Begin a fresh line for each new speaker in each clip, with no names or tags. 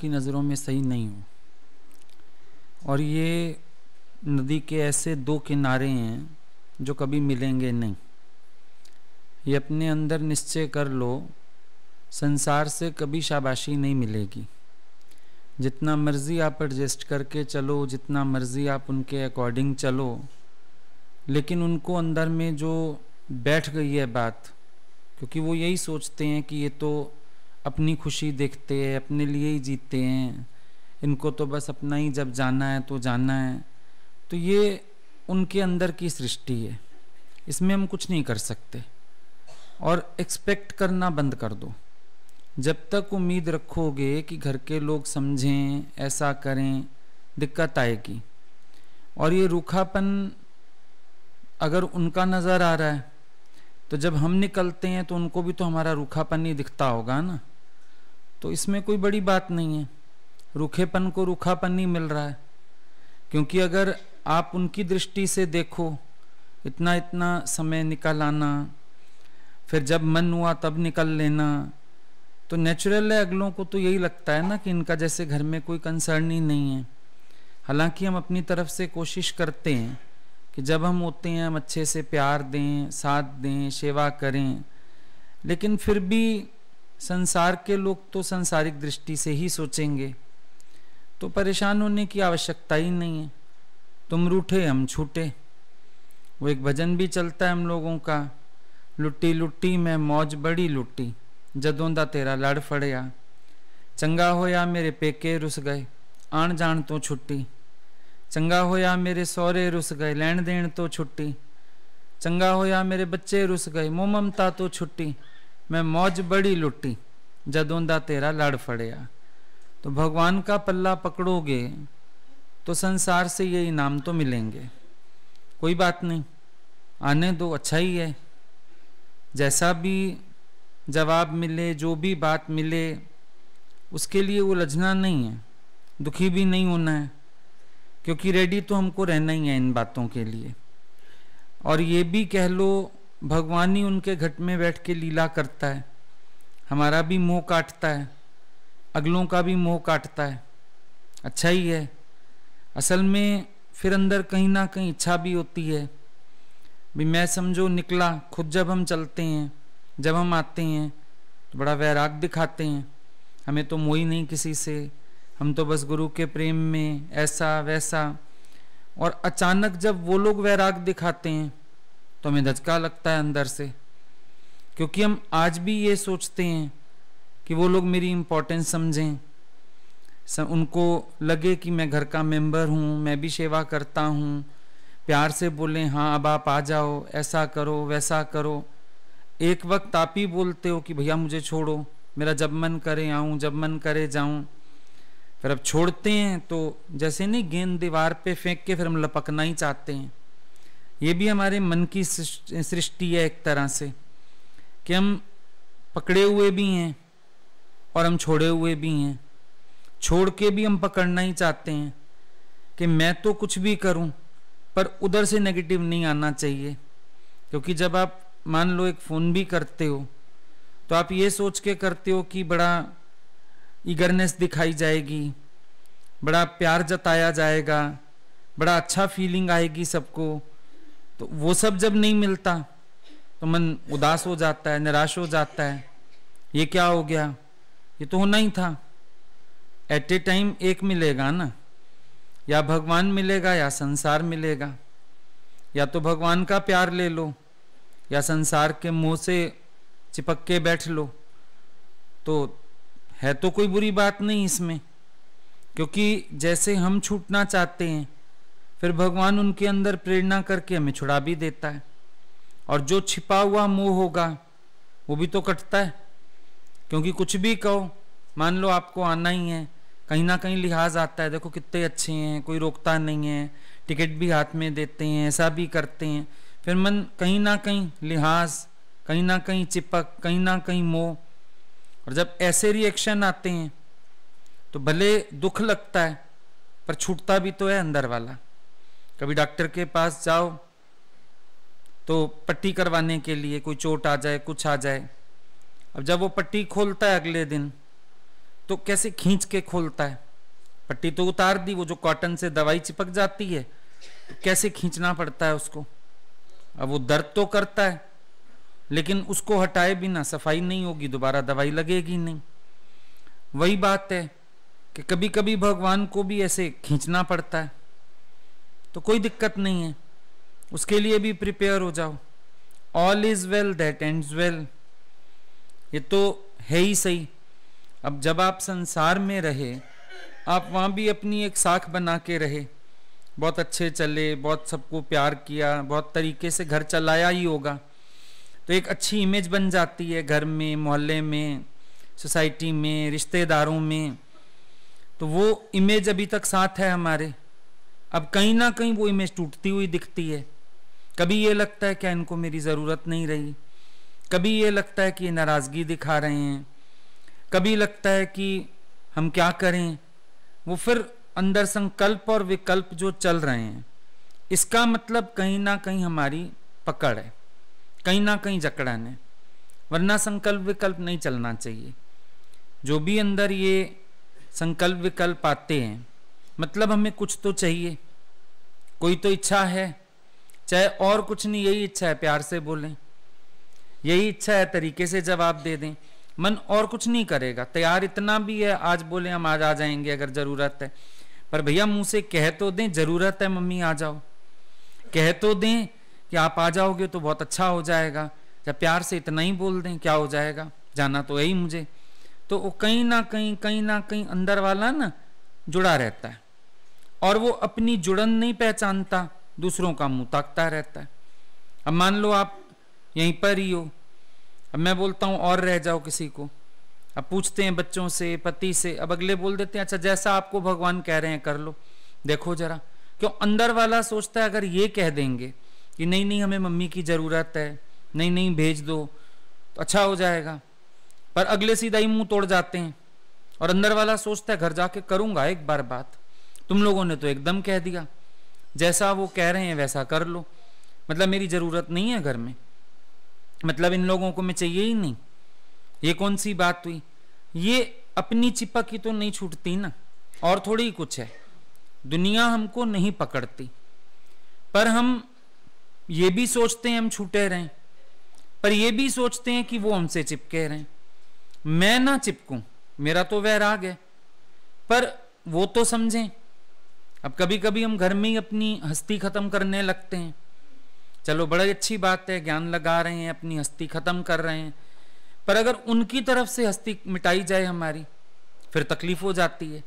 की नज़रों में सही नहीं हूँ और ये नदी के ऐसे दो किनारे हैं जो कभी मिलेंगे नहीं ये अपने अंदर निश्चय कर लो संसार से कभी शाबाशी नहीं मिलेगी जितना मर्ज़ी आप एडजस्ट करके चलो जितना मर्ज़ी आप उनके अकॉर्डिंग चलो लेकिन उनको अंदर में जो बैठ गई है बात क्योंकि वो यही सोचते हैं कि ये तो अपनी खुशी देखते हैं अपने लिए ही जीते हैं इनको तो बस अपना ही जब जाना है तो जाना है तो ये उनके अंदर की सृष्टि है इसमें हम कुछ नहीं कर सकते और एक्सपेक्ट करना बंद कर दो जब तक उम्मीद रखोगे कि घर के लोग समझें ऐसा करें दिक्कत आएगी और ये रूखापन अगर उनका नज़र आ रहा है तो जब हम निकलते हैं तो उनको भी तो हमारा रूखापन ही दिखता होगा ना तो इसमें कोई बड़ी बात नहीं है रूखेपन को रूखापन ही मिल रहा है क्योंकि अगर आप उनकी दृष्टि से देखो इतना इतना समय निकल आना फिर जब मन हुआ तब निकल लेना तो नेचुरल है अगलों को तो यही लगता है ना कि इनका जैसे घर में कोई कंसर्न ही नहीं है हालांकि हम अपनी तरफ से कोशिश करते हैं कि जब हम होते हैं हम अच्छे से प्यार दें साथ दें सेवा करें लेकिन फिर भी संसार के लोग तो संसारिक दृष्टि से ही सोचेंगे तो परेशान होने की आवश्यकता ही नहीं है तुम रूठे हम छूटे वो एक भजन भी चलता है हम लोगों का लुट्टी लुट्टी मैं मौज बड़ी लुट्टी जदों ਦਾ तेरा लड़ फड़या चंगा होया मेरे पेके रुस गए ਆਣ ਜਾਣ ਤੋਂ ਛੁੱਟੀ ਚੰਗਾ ਹੋਇਆ ਮੇਰੇ ਸਹੁਰੇ ਰੁਸ ਗਏ ਲੈਣ ਦੇਣ ਤੋਂ ਛੁੱਟੀ ਚੰਗਾ ਹੋਇਆ ਮੇਰੇ ਬੱਚੇ ਰੁਸ ਗਏ ਮੋਹ ਮਮਤਾ ਤੋਂ मैं मौज बड़ी लुटी जदों का तेरा लड़ फड़िया तो भगवान का पल्ला पकड़ोगे तो संसार से ये इनाम तो मिलेंगे कोई बात नहीं आने दो अच्छा ही है जैसा भी जवाब मिले जो भी बात मिले उसके लिए उलझना नहीं है दुखी भी नहीं होना है क्योंकि रेडी तो हमको रहना ही है इन बातों के लिए और ये भी कह लो भगवान ही उनके घट में बैठ के लीला करता है हमारा भी मोह काटता है अगलों का भी मोह काटता है अच्छा ही है असल में फिर अंदर कहीं ना कहीं इच्छा भी होती है भी मैं समझो निकला खुद जब हम चलते हैं जब हम आते हैं तो बड़ा वैराग दिखाते हैं हमें तो मोही नहीं किसी से हम तो बस गुरु के प्रेम में ऐसा वैसा और अचानक जब वो लोग वैराग दिखाते हैं तो हमें धचका लगता है अंदर से क्योंकि हम आज भी ये सोचते हैं कि वो लोग मेरी इम्पोर्टेंस समझें सम, उनको लगे कि मैं घर का मेंबर हूँ मैं भी सेवा करता हूँ प्यार से बोलें हाँ अब आप आ जाओ ऐसा करो वैसा करो एक वक्त आप ही बोलते हो कि भैया मुझे छोड़ो मेरा जब मन करे आऊँ जब मन करे जाऊँ फिर अब छोड़ते हैं तो जैसे नहीं गेंद दीवार पे फेंक के फिर हम लपकना ही चाहते हैं ये भी हमारे मन की सृष्टि है एक तरह से कि हम पकड़े हुए भी हैं और हम छोड़े हुए भी हैं छोड़ के भी हम पकड़ना ही चाहते हैं कि मैं तो कुछ भी करूं पर उधर से नेगेटिव नहीं आना चाहिए क्योंकि जब आप मान लो एक फ़ोन भी करते हो तो आप ये सोच के करते हो कि बड़ा ईगरनेस दिखाई जाएगी बड़ा प्यार जताया जाएगा बड़ा अच्छा फीलिंग आएगी सबको तो वो सब जब नहीं मिलता तो मन उदास हो जाता है निराश हो जाता है ये क्या हो गया ये तो होना ही था एट ए टाइम एक मिलेगा ना या भगवान मिलेगा या संसार मिलेगा या तो भगवान का प्यार ले लो या संसार के मुंह से चिपक के बैठ लो तो है तो कोई बुरी बात नहीं इसमें क्योंकि जैसे हम छूटना चाहते हैं फिर भगवान उनके अंदर प्रेरणा करके हमें छुड़ा भी देता है और जो छिपा हुआ मोह होगा वो भी तो कटता है क्योंकि कुछ भी कहो मान लो आपको आना ही है कहीं ना कहीं लिहाज आता है देखो कितने अच्छे हैं कोई रोकता नहीं है टिकट भी हाथ में देते हैं ऐसा भी करते हैं फिर मन कहीं ना कहीं लिहाज कहीं ना कहीं चिपक कहीं ना कहीं मोह और जब ऐसे रिएक्शन आते हैं तो भले दुख लगता है पर छूटता भी तो है अंदर वाला कभी डॉक्टर के पास जाओ तो पट्टी करवाने के लिए कोई चोट आ जाए कुछ आ जाए अब जब वो पट्टी खोलता है अगले दिन तो कैसे खींच के खोलता है पट्टी तो उतार दी वो जो कॉटन से दवाई चिपक जाती है तो कैसे खींचना पड़ता है उसको अब वो दर्द तो करता है लेकिन उसको हटाए भी ना सफाई नहीं होगी दोबारा दवाई लगेगी नहीं वही बात है कि कभी कभी भगवान को भी ऐसे खींचना पड़ता है तो कोई दिक्कत नहीं है उसके लिए भी प्रिपेयर हो जाओ all is well that end well ये तो है ही सही अब जब आप संसार में रहे आप वहाँ भी अपनी एक साख बना के रहे बहुत अच्छे चले बहुत सबको प्यार किया बहुत तरीके से घर चलाया ही होगा तो एक अच्छी इमेज बन जाती है घर में मोहल्ले में सोसाइटी में रिश्तेदारों में तो वो इमेज अभी तक साथ है हमारे अब कहीं ना कहीं वो इमेज टूटती हुई दिखती है कभी ये लगता है क्या इनको मेरी ज़रूरत नहीं रही कभी ये लगता है कि ये नाराज़गी दिखा रहे हैं कभी लगता है कि हम क्या करें वो फिर अंदर संकल्प और विकल्प जो चल रहे हैं इसका मतलब कहीं ना कहीं हमारी पकड़ है कहीं ना कहीं जकड़न है वरना संकल्प विकल्प नहीं चलना चाहिए जो भी अंदर ये संकल्प विकल्प आते हैं मतलब हमें कुछ तो चाहिए कोई तो इच्छा है चाहे और कुछ नहीं यही इच्छा है प्यार से बोलें यही इच्छा है तरीके से जवाब दे दें मन और कुछ नहीं करेगा तैयार इतना भी है आज बोले हम आज आ जाएंगे अगर ज़रूरत है पर भैया मुंह से कह तो दें ज़रूरत है मम्मी आ जाओ कह तो दें कि आप आ जाओगे तो बहुत अच्छा हो जाएगा या प्यार से इतना ही बोल दें क्या हो जाएगा जाना तो यही मुझे तो वो कहीं ना कहीं कहीं ना कहीं अंदर वाला ना जुड़ा रहता है और वो अपनी जुड़न नहीं पहचानता दूसरों का मुंह ताकता रहता है अब मान लो आप यहीं पर ही हो अब मैं बोलता हूँ और रह जाओ किसी को अब पूछते हैं बच्चों से पति से अब अगले बोल देते हैं अच्छा जैसा आपको भगवान कह रहे हैं कर लो देखो जरा क्यों अंदर वाला सोचता है अगर ये कह देंगे कि नहीं नहीं हमें मम्मी की ज़रूरत है नहीं नहीं भेज दो तो अच्छा हो जाएगा पर अगले सीधा ही मुंह तोड़ जाते हैं और अंदर वाला सोचता है घर जाके करूंगा एक बार बात तुम लोगों ने तो एकदम कह दिया जैसा वो कह रहे हैं वैसा कर लो मतलब मेरी ज़रूरत नहीं है घर में मतलब इन लोगों को मैं चाहिए ही नहीं ये कौन सी बात हुई ये अपनी चिपक ही तो नहीं छूटती ना और थोड़ी कुछ है दुनिया हमको नहीं पकड़ती पर हम ये भी सोचते हैं हम छूटे रहें पर ये भी सोचते हैं कि वो हमसे चिपके रहें मैं ना चिपकूं मेरा तो वैराग है पर वो तो समझें अब कभी कभी हम घर में ही अपनी हस्ती ख़त्म करने लगते हैं चलो बड़ी अच्छी बात है ज्ञान लगा रहे हैं अपनी हस्ती ख़त्म कर रहे हैं पर अगर उनकी तरफ से हस्ती मिटाई जाए हमारी फिर तकलीफ़ हो जाती है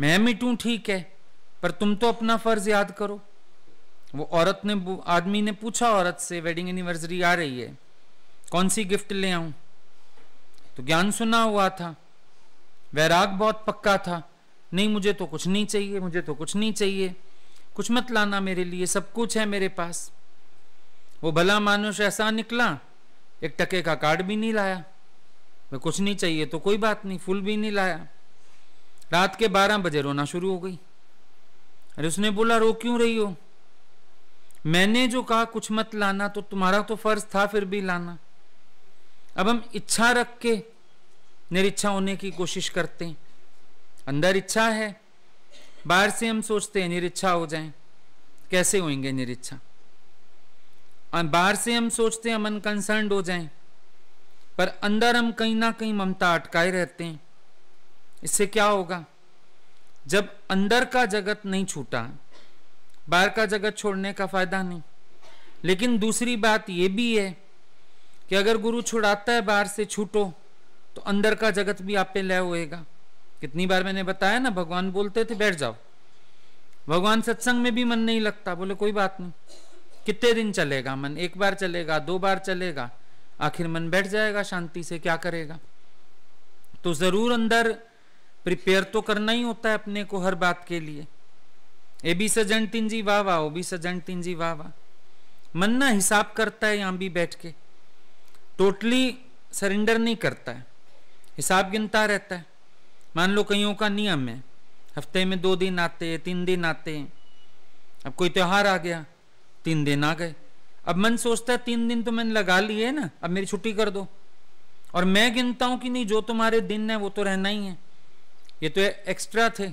मैं मिटू ठीक है पर तुम तो अपना फ़र्ज़ याद करो वो औरत ने आदमी ने पूछा औरत से वेडिंग एनिवर्सरी आ रही है कौन सी गिफ्ट ले आऊं तो ज्ञान सुना हुआ था वैराग बहुत पक्का था नहीं मुझे तो कुछ नहीं चाहिए मुझे तो कुछ नहीं चाहिए कुछ मत लाना मेरे लिए सब कुछ है मेरे पास वो भला मानुष ऐसा निकला एक टके का कार्ड भी नहीं लाया मैं कुछ नहीं चाहिए तो कोई बात नहीं फूल भी नहीं लाया रात के बारह बजे रोना शुरू हो गई अरे उसने बोला रो क्यों रही हो मैंने जो कहा कुछ मत लाना तो तुम्हारा तो फर्ज था फिर भी लाना अब हम इच्छा रख के निरीक्षा होने की कोशिश करते हैं अंदर इच्छा है बाहर से हम सोचते हैं निरीक्षा हो जाए कैसे होंगे निरीक्षा और बाहर से हम सोचते हैं हम कंसर्न हो जाए पर अंदर हम कहीं ना कहीं ममता अटकाए रहते हैं इससे क्या होगा जब अंदर का जगत नहीं छूटा बाहर का जगत छोड़ने का फायदा नहीं लेकिन दूसरी बात यह भी है कि अगर गुरु छुड़ाता है बाहर से छूटो तो अंदर का जगत भी आप पे लय होएगा कितनी बार मैंने बताया ना भगवान बोलते थे बैठ जाओ भगवान सत्संग में भी मन नहीं लगता बोले कोई बात नहीं कितने दिन चलेगा मन एक बार चलेगा दो बार चलेगा आखिर मन बैठ जाएगा शांति से क्या करेगा तो जरूर अंदर प्रिपेयर तो करना ही होता है अपने को हर बात के लिए ए बी सजन तीन जी वाह वाह ओ बी सजन तीन जी वाह वाह मन ना हिसाब करता है यहां भी बैठ के टोटली सरेंडर नहीं करता है हिसाब गिनता रहता है मान लो कईयों का नियम है हफ्ते में दो दिन आते हैं तीन दिन आते हैं अब कोई त्यौहार आ गया तीन दिन आ गए अब मन सोचता है तीन दिन तो मैंने लगा लिए ना अब मेरी छुट्टी कर दो और मैं गिनता हूं कि नहीं जो तुम्हारे दिन है वो तो रहना ही है ये तो एक्स्ट्रा थे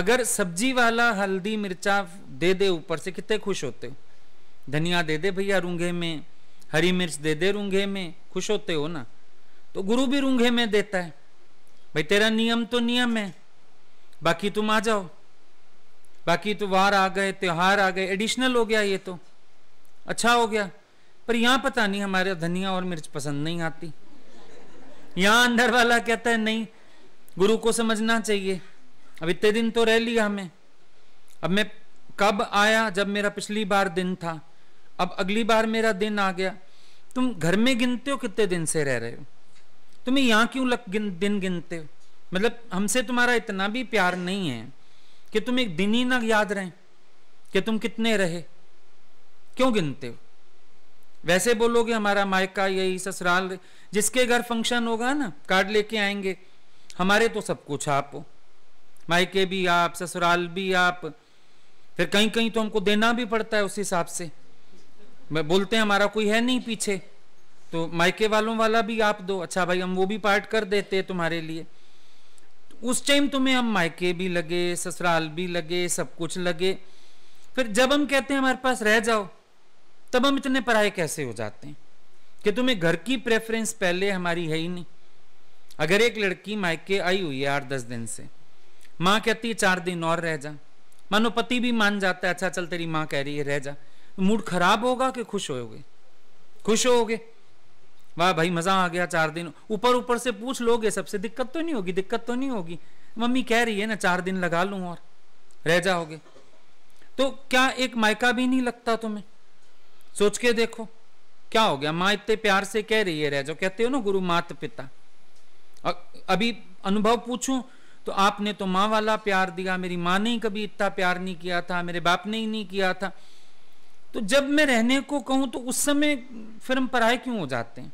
अगर सब्जी वाला हल्दी मिर्चा दे दे ऊपर से कितने खुश होते हो धनिया दे दे भैया रूंघे में हरी मिर्च दे दे रूंघे में खुश होते हो ना तो गुरु भी रूंघे में देता है भाई तेरा नियम तो नियम है बाकी तुम आ जाओ बाकी तो वार आ गए त्योहार आ गए एडिशनल हो गया ये तो अच्छा हो गया पर यहाँ पता नहीं हमारे धनिया और मिर्च पसंद नहीं आती यहाँ अंदर वाला कहता है नहीं गुरु को समझना चाहिए अब इतने दिन तो रह लिया हमें अब मैं कब आया जब मेरा पिछली बार दिन था अब अगली बार मेरा दिन आ गया तुम घर में गिनते हो कितने दिन से रह रहे हो तुम्हें यहाँ क्यों लग गिन, दिन गिनते हो मतलब हमसे तुम्हारा इतना भी प्यार नहीं है कि तुम एक दिन ही ना याद रहे कि तुम कितने रहे क्यों गिनते हो वैसे बोलोगे हमारा मायका यही ससुराल जिसके घर फंक्शन होगा ना कार्ड लेके आएंगे हमारे तो सब कुछ आप मायके भी आप ससुराल भी आप फिर कहीं कहीं तो हमको देना भी पड़ता है उस हिसाब से बोलते हैं हमारा कोई है नहीं पीछे तो मायके वालों वाला भी आप दो अच्छा भाई हम वो भी पार्ट कर देते तुम्हारे लिए तो उस टाइम तुम्हें हम मायके भी लगे ससुराल भी लगे सब कुछ लगे फिर जब हम कहते हैं हमारे पास रह जाओ तब हम इतने पराए कैसे हो जाते हैं कि तुम्हें घर की प्रेफरेंस पहले हमारी है ही नहीं अगर एक लड़की मायके आई हुई है आठ दस दिन से माँ कहती है चार दिन और रह जा मानो पति भी मान जाता है अच्छा चल तेरी माँ कह रही है रह जा मूड खराब होगा कि खुश होगे खुश होगे वाह भाई मज़ा आ गया चार दिन ऊपर ऊपर से पूछ लोगे सबसे दिक्कत तो नहीं होगी दिक्कत तो नहीं होगी मम्मी कह रही है ना चार दिन लगा लू और रह जाओगे तो क्या एक मायका भी नहीं लगता तुम्हें सोच के देखो क्या हो गया माँ इतने प्यार से कह रही है रह जाओ कहते हो ना गुरु मात पिता अभी अनुभव पूछू तो आपने तो माँ वाला प्यार दिया मेरी माँ ने ही कभी इतना प्यार नहीं किया था मेरे बाप ने ही नहीं किया था तो जब मैं रहने को कहूं तो उस समय फिर हम पराए क्यों हो जाते हैं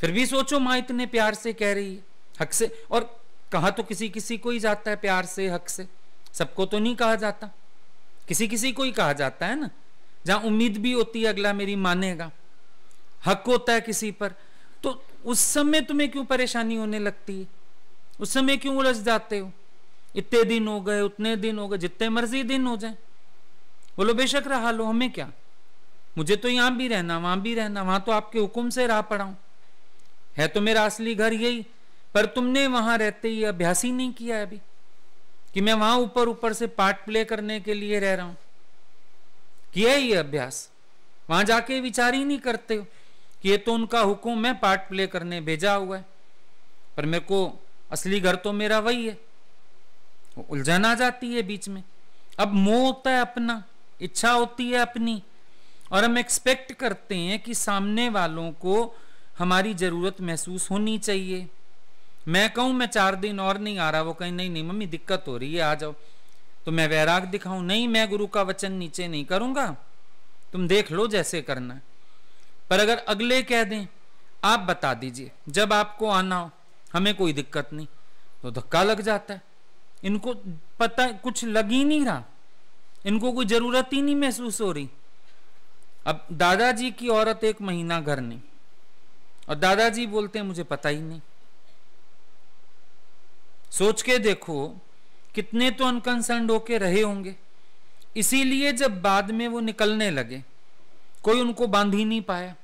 फिर भी सोचो माँ इतने प्यार से कह रही है हक से और कहा तो किसी किसी को ही जाता है प्यार से हक से सबको तो नहीं कहा जाता किसी किसी को ही कहा जाता है ना जहां उम्मीद भी होती है अगला मेरी मानेगा हक होता है किसी पर तो उस समय तुम्हें क्यों परेशानी होने लगती है उस समय क्यों उलझ जाते हो इतने दिन हो गए उतने दिन हो गए जितने मर्जी दिन हो जाए बोलो बेशक रहा लो हमें क्या मुझे तो यहां भी रहना वहां भी रहना वहां तो आपके हुक्म से रहा पड़ा हूं है तो मेरा असली घर यही पर तुमने वहां रहते ही अभ्यास ही नहीं किया अभी कि मैं वहां ऊपर ऊपर से पार्ट प्ले करने के लिए रह रहा हूं किया ही अभ्यास वहां जाके विचार ही नहीं करते हो कि ये तो उनका हुक्म है पार्ट प्ले करने भेजा हुआ है पर मेरे को असली घर तो मेरा वही है उलझन आ जाती है बीच में अब मोह होता है अपना इच्छा होती है अपनी और हम एक्सपेक्ट करते हैं कि सामने वालों को हमारी ज़रूरत महसूस होनी चाहिए मैं कहूं मैं चार दिन और नहीं आ रहा वो कहीं नहीं नहीं मम्मी दिक्कत हो रही है आ जाओ तो मैं वैराग दिखाऊं नहीं मैं गुरु का वचन नीचे नहीं करूंगा तुम देख लो जैसे करना है पर अगर अगले कह दें आप बता दीजिए जब आपको आना हो हमें कोई दिक्कत नहीं तो धक्का लग जाता है इनको पता कुछ लग ही नहीं रहा इनको कोई ज़रूरत ही नहीं महसूस हो रही अब दादाजी की औरत एक महीना घर नहीं और दादाजी बोलते हैं मुझे पता ही नहीं सोच के देखो कितने तो अनकंसर्न होके रहे होंगे इसीलिए जब बाद में वो निकलने लगे कोई उनको बांध ही नहीं पाया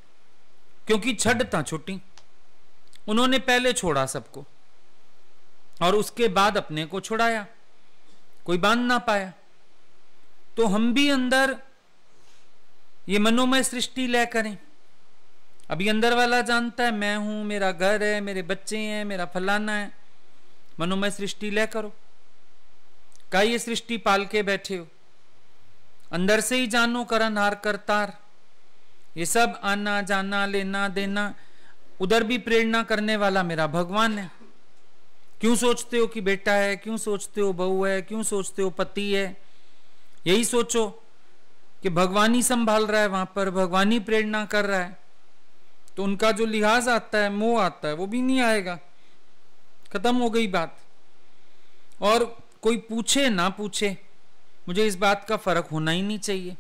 क्योंकि छड था छुट्टी उन्होंने पहले छोड़ा सबको और उसके बाद अपने को छुड़ाया कोई बांध ना पाया तो हम भी अंदर ये मनोमय सृष्टि लय करें अभी अंदर वाला जानता है मैं हूं मेरा घर है मेरे बच्चे हैं मेरा फलाना है मनोमय सृष्टि ले करो का ये सृष्टि पाल के बैठे हो अंदर से ही जानो करन हार तार ये सब आना जाना लेना देना उधर भी प्रेरणा करने वाला मेरा भगवान है क्यों सोचते हो कि बेटा है क्यों सोचते हो बहू है क्यों सोचते हो पति है यही सोचो कि भगवान ही संभाल रहा है वहां पर भगवान ही प्रेरणा कर रहा है तो उनका जो लिहाज आता है मोह आता है वो भी नहीं आएगा खत्म हो गई बात और कोई पूछे ना पूछे मुझे इस बात का फर्क होना ही नहीं चाहिए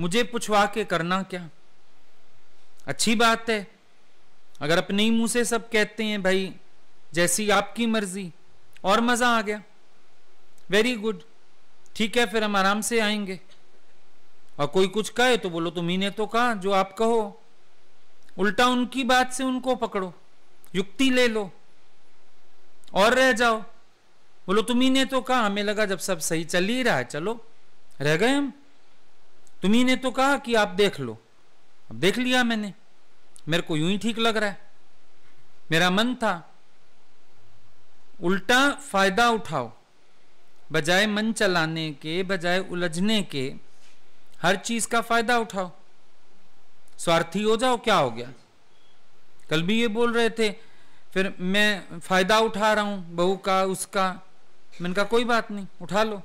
मुझे पूछवा के करना क्या अच्छी बात है अगर अपने ही मुंह से सब कहते हैं भाई जैसी आपकी मर्जी और मजा आ गया वेरी गुड ठीक है फिर हम आराम से आएंगे और कोई कुछ कहे तो बोलो तुम्हें ने तो कहा जो आप कहो उल्टा उनकी बात से उनको पकड़ो युक्ति ले लो और रह जाओ बोलो तुम्ही ने तो कहा हमें लगा जब सब सही चल ही रहा है चलो रह गए हम तुम्ही ने तो कहा कि आप देख लो अब देख लिया मैंने मेरे को यूं ही ठीक लग रहा है मेरा मन था उल्टा फायदा उठाओ बजाय मन चलाने के बजाय उलझने के हर चीज का फायदा उठाओ स्वार्थी हो जाओ क्या हो गया कल भी ये बोल रहे थे फिर मैं फायदा उठा रहा हूं बहू का उसका मैंने कहा कोई बात नहीं उठा लो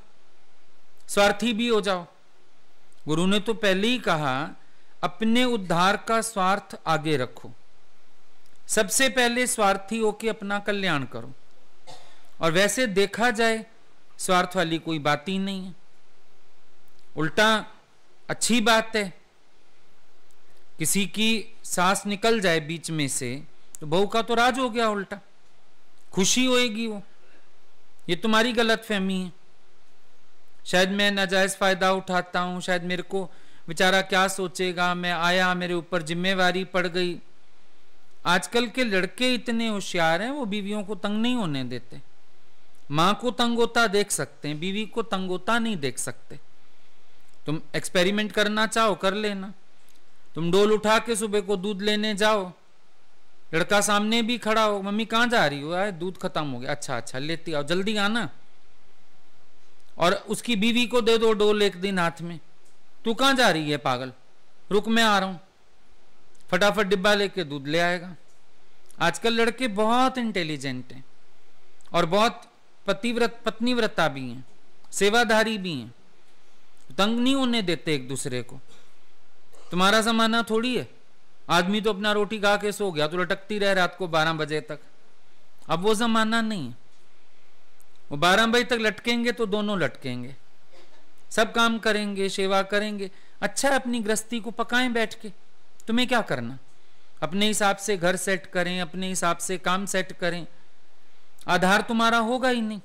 स्वार्थी भी हो जाओ गुरु ने तो पहले ही कहा अपने उद्धार का स्वार्थ आगे रखो सबसे पहले स्वार्थी होके अपना कल्याण करो और वैसे देखा जाए स्वार्थ वाली कोई बात ही नहीं है उल्टा अच्छी बात है किसी की सांस निकल जाए बीच में से तो बहू का तो राज हो गया उल्टा खुशी होएगी वो ये तुम्हारी गलत फहमी है शायद मैं नाजायज़ फ़ायदा उठाता हूँ शायद मेरे को बेचारा क्या सोचेगा मैं आया मेरे ऊपर जिम्मेवारी पड़ गई आजकल के लड़के इतने होशियार हैं वो बीवियों को तंग नहीं होने देते माँ को तंग होता देख सकते हैं बीवी को तंग होता नहीं देख सकते तुम एक्सपेरिमेंट करना चाहो कर लेना तुम डोल उठा के सुबह को दूध लेने जाओ लड़का सामने भी खड़ा हो मम्मी कहाँ जा रही हो आए दूध खत्म हो गया अच्छा अच्छा लेती आओ जल्दी आना और उसकी बीवी को दे दो डोल एक दिन हाथ में तू कहाँ जा रही है पागल रुक मैं आ रहा हूं फटाफट डिब्बा लेके दूध ले आएगा आजकल लड़के बहुत इंटेलिजेंट हैं और बहुत पतिव्रत पत्नीव्रता भी हैं सेवाधारी भी हैं तंग नहीं होने देते एक दूसरे को तुम्हारा जमाना थोड़ी है आदमी तो अपना रोटी खा के सो गया तो लटकती रहे रात को बारह बजे तक अब वो जमाना नहीं है वो बारह बजे तक लटकेंगे तो दोनों लटकेंगे सब काम करेंगे सेवा करेंगे अच्छा है अपनी गृहस्थी को पकाएं बैठ के तुम्हें क्या करना अपने हिसाब से घर सेट करें अपने हिसाब से काम सेट करें आधार तुम्हारा होगा ही नहीं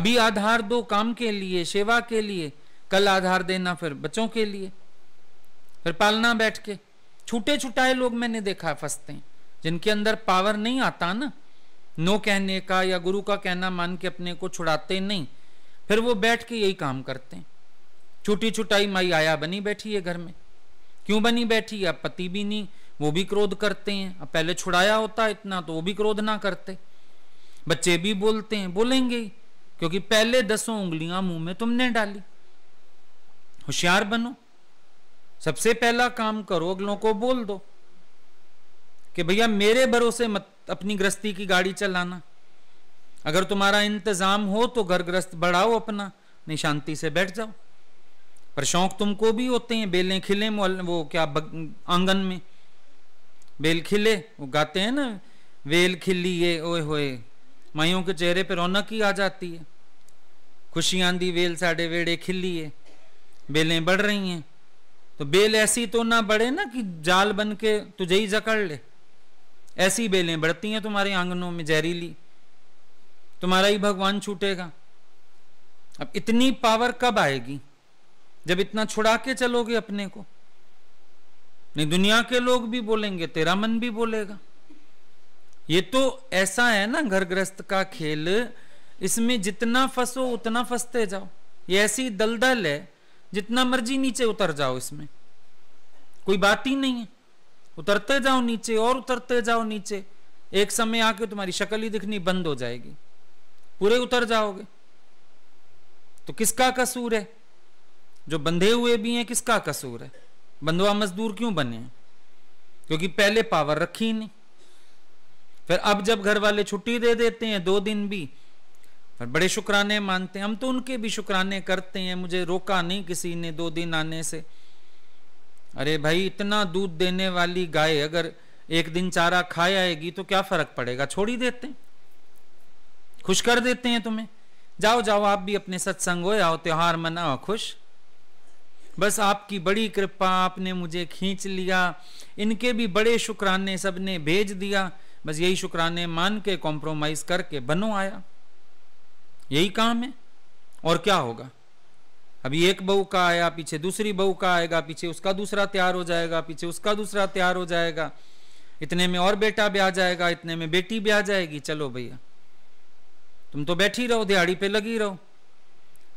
अभी आधार दो काम के लिए सेवा के लिए कल आधार देना फिर बच्चों के लिए फिर पालना बैठ के छूटे छुटाए लोग मैंने देखा फंसते हैं जिनके अंदर पावर नहीं आता ना नो कहने का या गुरु का कहना मान के अपने को छुड़ाते नहीं फिर वो बैठ के यही काम करते हैं छूटी छुटाई माई आया बनी बैठी है घर में क्यों बनी बैठी है अब पति भी नहीं वो भी क्रोध करते हैं अब पहले छुड़ाया होता इतना तो वो भी क्रोध ना करते बच्चे भी बोलते हैं बोलेंगे क्योंकि पहले दसों उंगलियां मुंह में तुमने डाली होशियार बनो सबसे पहला काम करो अगलों को बोल दो कि भैया मेरे भरोसे मत अपनी गृहस्थी की गाड़ी चलाना अगर तुम्हारा इंतजाम हो तो घर ग्रस्त बढ़ाओ अपना नहीं शांति से बैठ जाओ पर शौक तुमको भी होते हैं बेलें खिले वो क्या आंगन में बेल खिले वो गाते हैं ना वेल ये ओए होए माइयों के चेहरे पर रौनक ही आ जाती है खुशियां दी वेल साढ़े वेड़े खिली है बेलें बढ़ रही हैं तो बेल ऐसी तो ना बढ़े ना कि जाल बन के तुझे ही जकड़ ले ऐसी बेलें बढ़ती हैं तुम्हारे आंगनों में जहरीली तुम्हारा ही भगवान छूटेगा अब इतनी पावर कब आएगी जब इतना छुड़ा के चलोगे अपने को नहीं दुनिया के लोग भी बोलेंगे तेरा मन भी बोलेगा ये तो ऐसा है ना घर ग्रस्त का खेल इसमें जितना फंसो उतना फंसते जाओ ये ऐसी दलदल है जितना मर्जी नीचे उतर जाओ इसमें कोई बात ही नहीं है उतरते जाओ नीचे और उतरते जाओ नीचे एक समय आके तुम्हारी शक्ल ही दिखनी बंद हो जाएगी पूरे उतर जाओगे तो किसका कसूर है जो बंधे हुए भी हैं किसका कसूर है बंधुआ मजदूर क्यों बने हैं क्योंकि पहले पावर रखी नहीं फिर अब जब घर वाले छुट्टी दे देते हैं दो दिन भी पर बड़े शुक्राने मानते हैं हम तो उनके भी शुक्राने करते हैं मुझे रोका नहीं किसी ने दो दिन आने से अरे भाई इतना दूध देने वाली गाय अगर एक दिन चारा खाए आएगी तो क्या फर्क पड़ेगा छोड़ ही देते हैं खुश कर देते हैं तुम्हें जाओ जाओ आप भी अपने सत्संग हो आओ त्योहार मनाओ खुश बस आपकी बड़ी कृपा आपने मुझे खींच लिया इनके भी बड़े शुक्राने सबने भेज दिया बस यही शुक्राने मान के कॉम्प्रोमाइज करके बनो आया यही काम है और क्या होगा अभी एक बहू का आया पीछे दूसरी बहू का आएगा पीछे उसका दूसरा तैयार हो जाएगा पीछे उसका दूसरा तैयार हो जाएगा इतने में और बेटा भी आ जाएगा इतने में बेटी भी आ जाएगी चलो भैया तुम तो बैठी रहो दिहाड़ी पे लगी रहो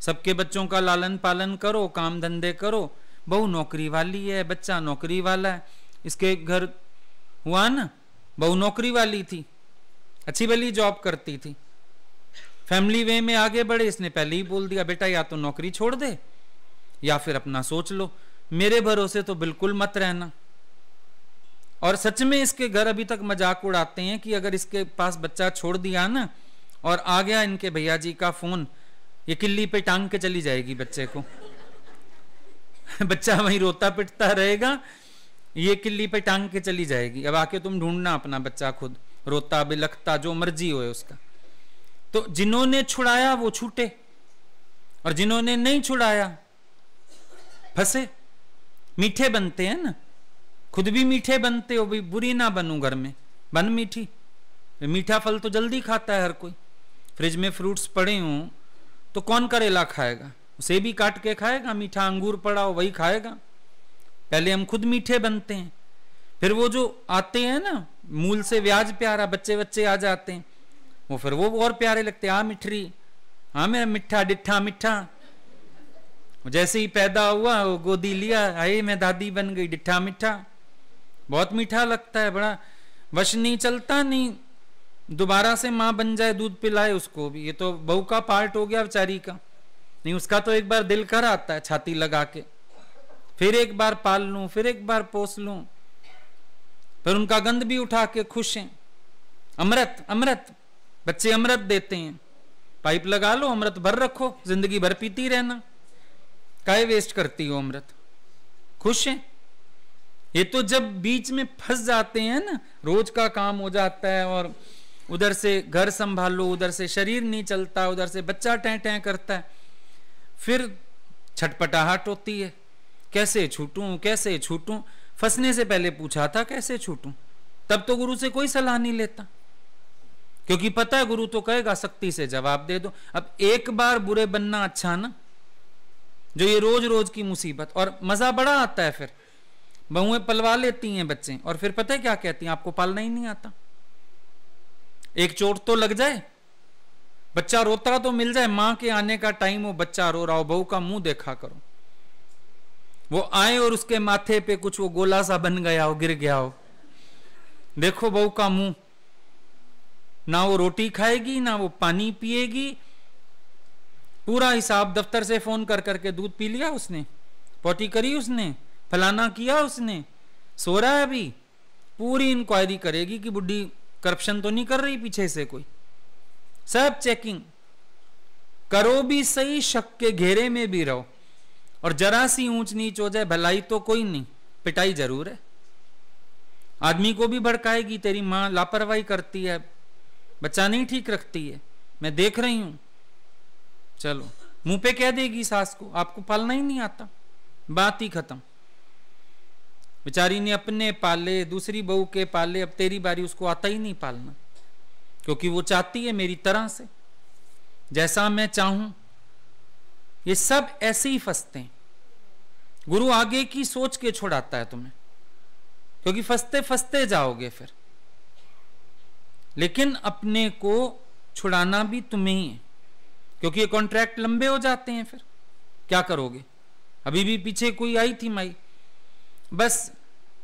सबके बच्चों का लालन पालन करो काम धंधे करो बहू नौकरी वाली है बच्चा नौकरी वाला है इसके घर हुआ ना बहू नौकरी वाली थी अच्छी भली जॉब करती थी फैमिली वे में आगे बढ़े इसने पहले ही बोल दिया बेटा या तो नौकरी छोड़ दे या फिर अपना सोच लो मेरे भरोसे तो बिल्कुल मत रहना और सच में इसके घर अभी तक मजाक उड़ाते हैं कि अगर इसके पास बच्चा छोड़ दिया ना और आ गया इनके भैया जी का फोन ये किल्ली पे टांग के चली जाएगी बच्चे को बच्चा वहीं रोता पिटता रहेगा ये किल्ली पे टांग के चली जाएगी अब आके तुम ढूंढना अपना बच्चा खुद रोता बिलखता जो मर्जी हो उसका तो जिन्होंने छुड़ाया वो छूटे और जिन्होंने नहीं छुड़ाया फंसे मीठे बनते हैं ना खुद भी मीठे बनते हो भी बुरी ना बनू घर में बन मीठी मीठा फल तो जल्दी खाता है हर कोई फ्रिज में फ्रूट्स पड़े हों तो कौन करेला खाएगा उसे भी काट के खाएगा मीठा अंगूर पड़ा हो वही खाएगा पहले हम खुद मीठे बनते हैं फिर वो जो आते हैं ना मूल से व्याज प्यारा बच्चे बच्चे आ जाते हैं वो फिर वो और प्यारे लगते आ हाँ, मिठरी हाँ मेरा मिठा डिठा मिठा जैसे ही पैदा हुआ वो गोदी लिया आई मैं दादी बन गई डिठा मिठा बहुत मीठा लगता है बड़ा वश नहीं चलता नहीं दोबारा से माँ बन जाए दूध पिलाए उसको भी ये तो बहू का पार्ट हो गया बेचारी का नहीं उसका तो एक बार दिल कर आता है छाती लगा के फिर एक बार पाल लू फिर एक बार पोस लू फिर उनका गंध भी उठा के खुश है अमृत अमृत बच्चे अमृत देते हैं पाइप लगा लो अमृत भर रखो जिंदगी भर पीती रहना काय वेस्ट करती हो अमृत खुश है ये तो जब बीच में फंस जाते हैं ना रोज का काम हो जाता है और उधर से घर संभालो उधर से शरीर नहीं चलता उधर से बच्चा टह टह करता है फिर छटपटाहट होती है कैसे छूटू कैसे छूटू फंसने से पहले पूछा था कैसे छूटू तब तो गुरु से कोई सलाह नहीं लेता क्योंकि पता है गुरु तो कहेगा सख्ती से जवाब दे दो अब एक बार बुरे बनना अच्छा ना जो ये रोज रोज की मुसीबत और मजा बड़ा आता है फिर बहुएं पलवा लेती हैं बच्चे और फिर पता है क्या कहती हैं आपको पालना ही नहीं आता एक चोट तो लग जाए बच्चा रोता तो मिल जाए मां के आने का टाइम हो बच्चा रो रहा हो बहू का मुंह देखा करो वो आए और उसके माथे पे कुछ वो गोला सा बन गया हो गिर गया हो देखो बहू का मुंह ना वो रोटी खाएगी ना वो पानी पिएगी पूरा हिसाब दफ्तर से फोन कर करके दूध पी लिया उसने पोटी करी उसने फलाना किया उसने सो रहा है अभी पूरी इंक्वायरी करेगी कि बुढ़ी करप्शन तो नहीं कर रही पीछे से कोई सब चेकिंग करो भी सही शक के घेरे में भी रहो और जरा सी ऊंच नीच हो जाए भलाई तो कोई नहीं पिटाई जरूर है आदमी को भी भड़काएगी तेरी मां लापरवाही करती है बच्चा नहीं ठीक रखती है मैं देख रही हूं चलो मुंह पे कह देगी सास को आपको पालना ही नहीं आता बात ही खत्म बेचारी ने अपने पाले दूसरी बहू के पाले अब तेरी बारी उसको आता ही नहीं पालना क्योंकि वो चाहती है मेरी तरह से जैसा मैं चाहूं ये सब ऐसे ही फंसते हैं गुरु आगे की सोच के छोड़ाता है तुम्हें क्योंकि फंसते फंसते जाओगे फिर लेकिन अपने को छुड़ाना भी तुम्हें ही है क्योंकि ये कॉन्ट्रैक्ट लंबे हो जाते हैं फिर क्या करोगे अभी भी पीछे कोई आई थी माई बस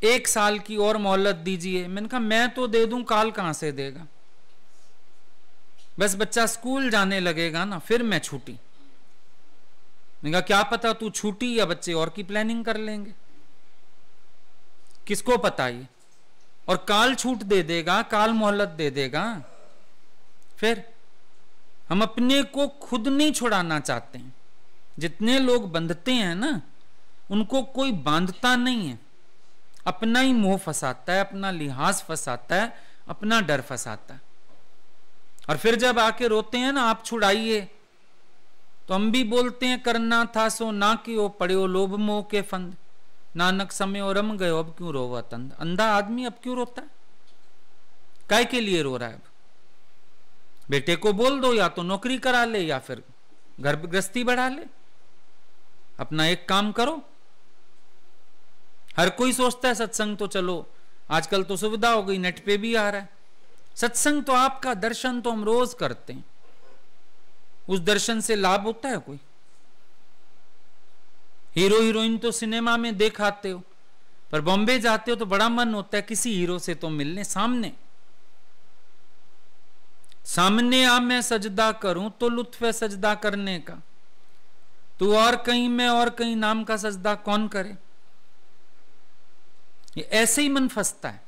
एक साल की और मोहलत दीजिए मैंने कहा मैं तो दे दूं काल कहां से देगा बस बच्चा स्कूल जाने लगेगा ना फिर मैं छूटी मैंने कहा क्या पता तू छूटी या बच्चे और की प्लानिंग कर लेंगे किसको पता ये और काल छूट दे देगा काल मोहलत दे देगा फिर हम अपने को खुद नहीं छुड़ाना चाहते हैं जितने लोग बंधते हैं ना उनको कोई बांधता नहीं है अपना ही मोह फंसाता है अपना लिहाज फंसाता है अपना डर फंसाता है और फिर जब आके रोते हैं ना आप छुड़ाइए तो हम भी बोलते हैं करना था सो ना कि वो पड़े लोभ मोह के फंद नानक समय और रम गयो अब क्यों रो वतन अंधा आदमी अब क्यों रोता है काय के लिए रो रहा है अब बेटे को बोल दो या तो नौकरी करा ले या फिर घर गृहस्थी बढ़ा ले अपना एक काम करो हर कोई सोचता है सत्संग तो चलो आजकल तो सुविधा हो गई नेट पे भी आ रहा है सत्संग तो आपका दर्शन तो हम रोज करते हैं उस दर्शन से लाभ होता है कोई हीरो हीरोइन तो सिनेमा में देख आते हो पर बॉम्बे जाते हो तो बड़ा मन होता है किसी हीरो से तो मिलने सामने सामने आ मैं सजदा करूं तो लुत्फ है सजदा करने का तू और कहीं मैं और कहीं नाम का सजदा कौन करे ये ऐसे ही मन फंसता है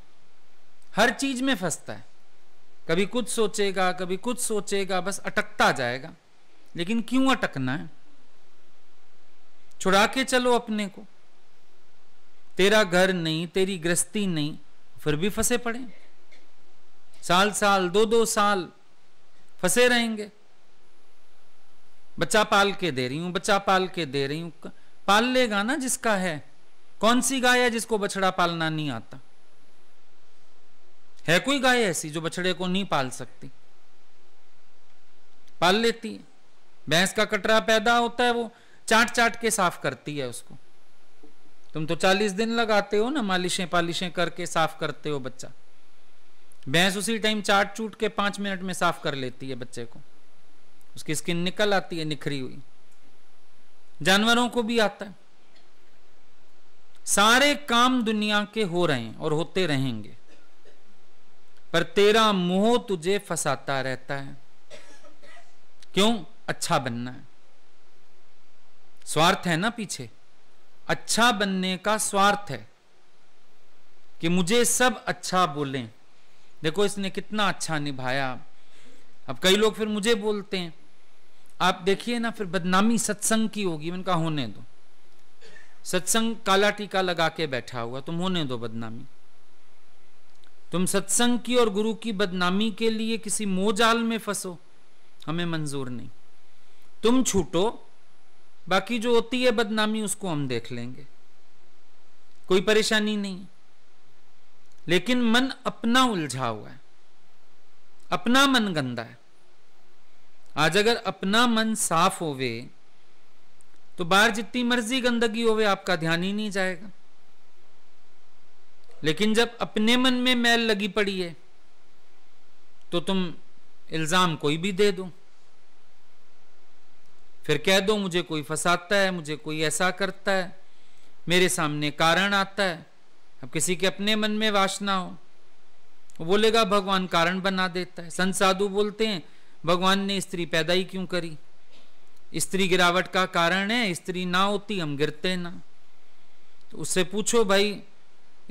हर चीज में फंसता है कभी कुछ सोचेगा कभी कुछ सोचेगा बस अटकता जाएगा लेकिन क्यों अटकना है छुड़ा के चलो अपने को तेरा घर नहीं तेरी गृहस्थी नहीं फिर भी फंसे पड़े साल साल दो दो साल फंसे रहेंगे बच्चा पाल के दे रही हूं बच्चा पाल के दे रही हूं पाल लेगा ना जिसका है कौन सी गाय है जिसको बछड़ा पालना नहीं आता है कोई गाय ऐसी जो बछड़े को नहीं पाल सकती पाल लेती है भैंस का कटरा पैदा होता है वो चाट चाट के साफ करती है उसको तुम तो चालीस दिन लगाते हो ना मालिशें पालिशें करके साफ करते हो बच्चा भैंस उसी टाइम चाट चूट के पांच मिनट में साफ कर लेती है बच्चे को उसकी स्किन निकल आती है निखरी हुई जानवरों को भी आता है सारे काम दुनिया के हो रहे हैं और होते रहेंगे पर तेरा मोह तुझे फंसाता रहता है क्यों अच्छा बनना है स्वार्थ है ना पीछे अच्छा बनने का स्वार्थ है कि मुझे सब अच्छा बोलें देखो इसने कितना अच्छा निभाया अब कई लोग फिर मुझे बोलते हैं आप देखिए ना फिर बदनामी सत्संग की होगी मैंने कहा होने दो सत्संग काला टीका लगा के बैठा हुआ तुम होने दो बदनामी तुम सत्संग की और गुरु की बदनामी के लिए किसी मोजाल में फंसो हमें मंजूर नहीं तुम छूटो बाकी जो होती है बदनामी उसको हम देख लेंगे कोई परेशानी नहीं है लेकिन मन अपना उलझा हुआ है अपना मन गंदा है आज अगर अपना मन साफ होवे तो बाहर जितनी मर्जी गंदगी होवे आपका ध्यान ही नहीं जाएगा लेकिन जब अपने मन में मैल लगी पड़ी है तो तुम इल्जाम कोई भी दे दो फिर कह दो मुझे कोई फंसाता है मुझे कोई ऐसा करता है मेरे सामने कारण आता है अब किसी के अपने मन में वासना हो वो बोलेगा भगवान कारण बना देता है संत साधु बोलते हैं भगवान ने स्त्री पैदा ही क्यों करी स्त्री गिरावट का कारण है स्त्री ना होती हम गिरते ना तो उससे पूछो भाई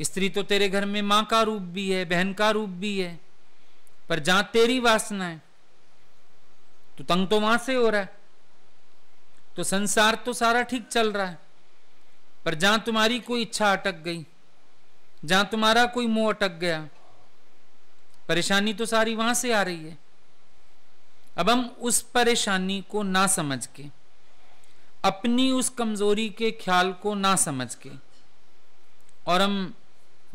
स्त्री तो तेरे घर में माँ का रूप भी है बहन का रूप भी है पर जहां तेरी वासना है तो तंग तो वहां से हो रहा है तो संसार तो सारा ठीक चल रहा है पर जहां तुम्हारी कोई इच्छा अटक गई जहां तुम्हारा कोई मुंह अटक गया परेशानी तो सारी वहां से आ रही है अब हम उस परेशानी को ना समझ के अपनी उस कमजोरी के ख्याल को ना समझ के और हम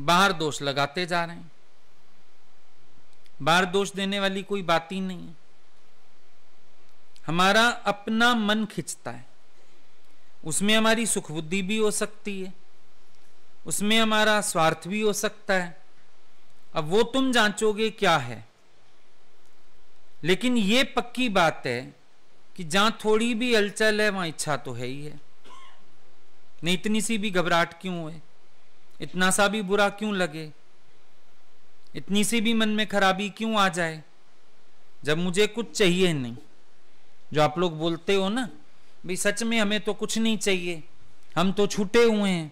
बाहर दोष लगाते जा रहे हैं बाहर दोष देने वाली कोई बात ही नहीं है हमारा अपना मन खिंचता है उसमें हमारी सुख बुद्धि भी हो सकती है उसमें हमारा स्वार्थ भी हो सकता है अब वो तुम जांचोगे क्या है लेकिन ये पक्की बात है कि जहां थोड़ी भी हलचल है वहां इच्छा तो है ही है नहीं इतनी सी भी घबराहट क्यों है इतना सा भी बुरा क्यों लगे इतनी सी भी मन में खराबी क्यों आ जाए जब मुझे कुछ चाहिए नहीं जो आप लोग बोलते हो ना भाई सच में हमें तो कुछ नहीं चाहिए हम तो छूटे हुए हैं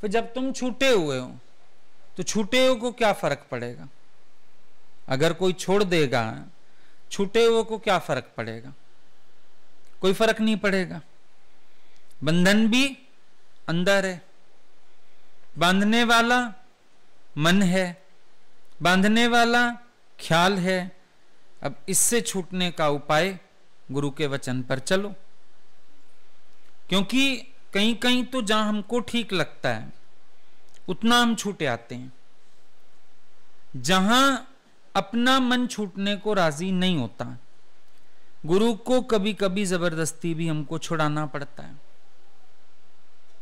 फिर जब तुम छूटे हुए हो तो छूटे हुए को क्या फर्क पड़ेगा अगर कोई छोड़ देगा छूटे हुए को क्या फर्क पड़ेगा कोई फर्क नहीं पड़ेगा बंधन भी अंदर है बांधने वाला मन है बांधने वाला ख्याल है अब इससे छूटने का उपाय गुरु के वचन पर चलो क्योंकि कहीं कहीं तो जहां हमको ठीक लगता है उतना हम छूटे आते हैं जहां अपना मन छूटने को राजी नहीं होता गुरु को कभी कभी जबरदस्ती भी हमको छुड़ाना पड़ता है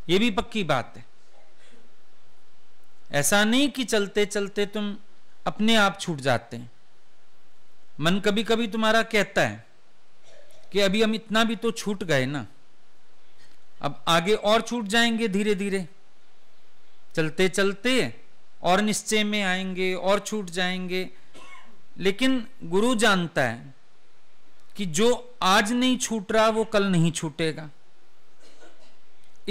यह भी पक्की बात है ऐसा नहीं कि चलते चलते तुम अपने आप छूट जाते हैं मन कभी कभी तुम्हारा कहता है कि अभी हम इतना भी तो छूट गए ना अब आगे और छूट जाएंगे धीरे धीरे चलते चलते और निश्चय में आएंगे और छूट जाएंगे लेकिन गुरु जानता है कि जो आज नहीं छूट रहा वो कल नहीं छूटेगा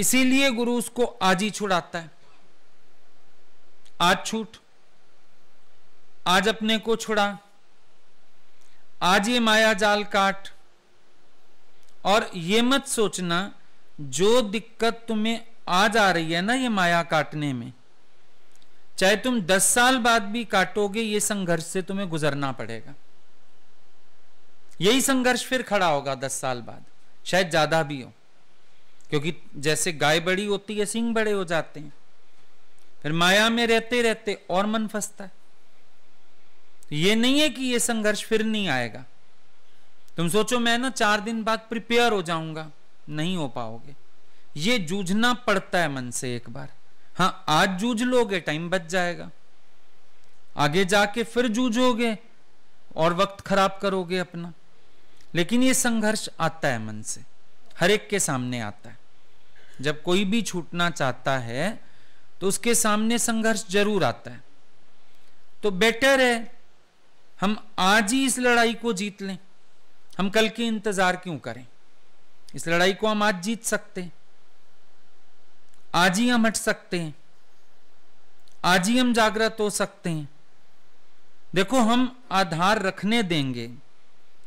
इसीलिए गुरु उसको आज ही छुड़ाता है आज छूट आज अपने को छुड़ा आज ये माया जाल काट और ये मत सोचना जो दिक्कत तुम्हें आ जा रही है ना ये माया काटने में चाहे तुम दस साल बाद भी काटोगे ये संघर्ष से तुम्हें गुजरना पड़ेगा यही संघर्ष फिर खड़ा होगा दस साल बाद शायद ज्यादा भी हो क्योंकि जैसे गाय बड़ी होती है सिंह बड़े हो जाते हैं फिर माया में रहते रहते और मन फंसता है ये नहीं है कि ये संघर्ष फिर नहीं आएगा तुम सोचो मैं ना चार दिन बाद प्रिपेयर हो जाऊंगा नहीं हो पाओगे ये जूझना पड़ता है मन से एक बार हाँ आज जूझ लोगे टाइम बच जाएगा आगे जाके फिर जूझोगे और वक्त खराब करोगे अपना लेकिन ये संघर्ष आता है मन से हर एक के सामने आता है जब कोई भी छूटना चाहता है तो उसके सामने संघर्ष जरूर आता है तो बेटर है हम आज ही इस लड़ाई को जीत लें हम कल के इंतजार क्यों करें इस लड़ाई को हम आज जीत सकते हैं आज ही हम हट सकते हैं आज ही हम जागृत हो सकते हैं देखो हम आधार रखने देंगे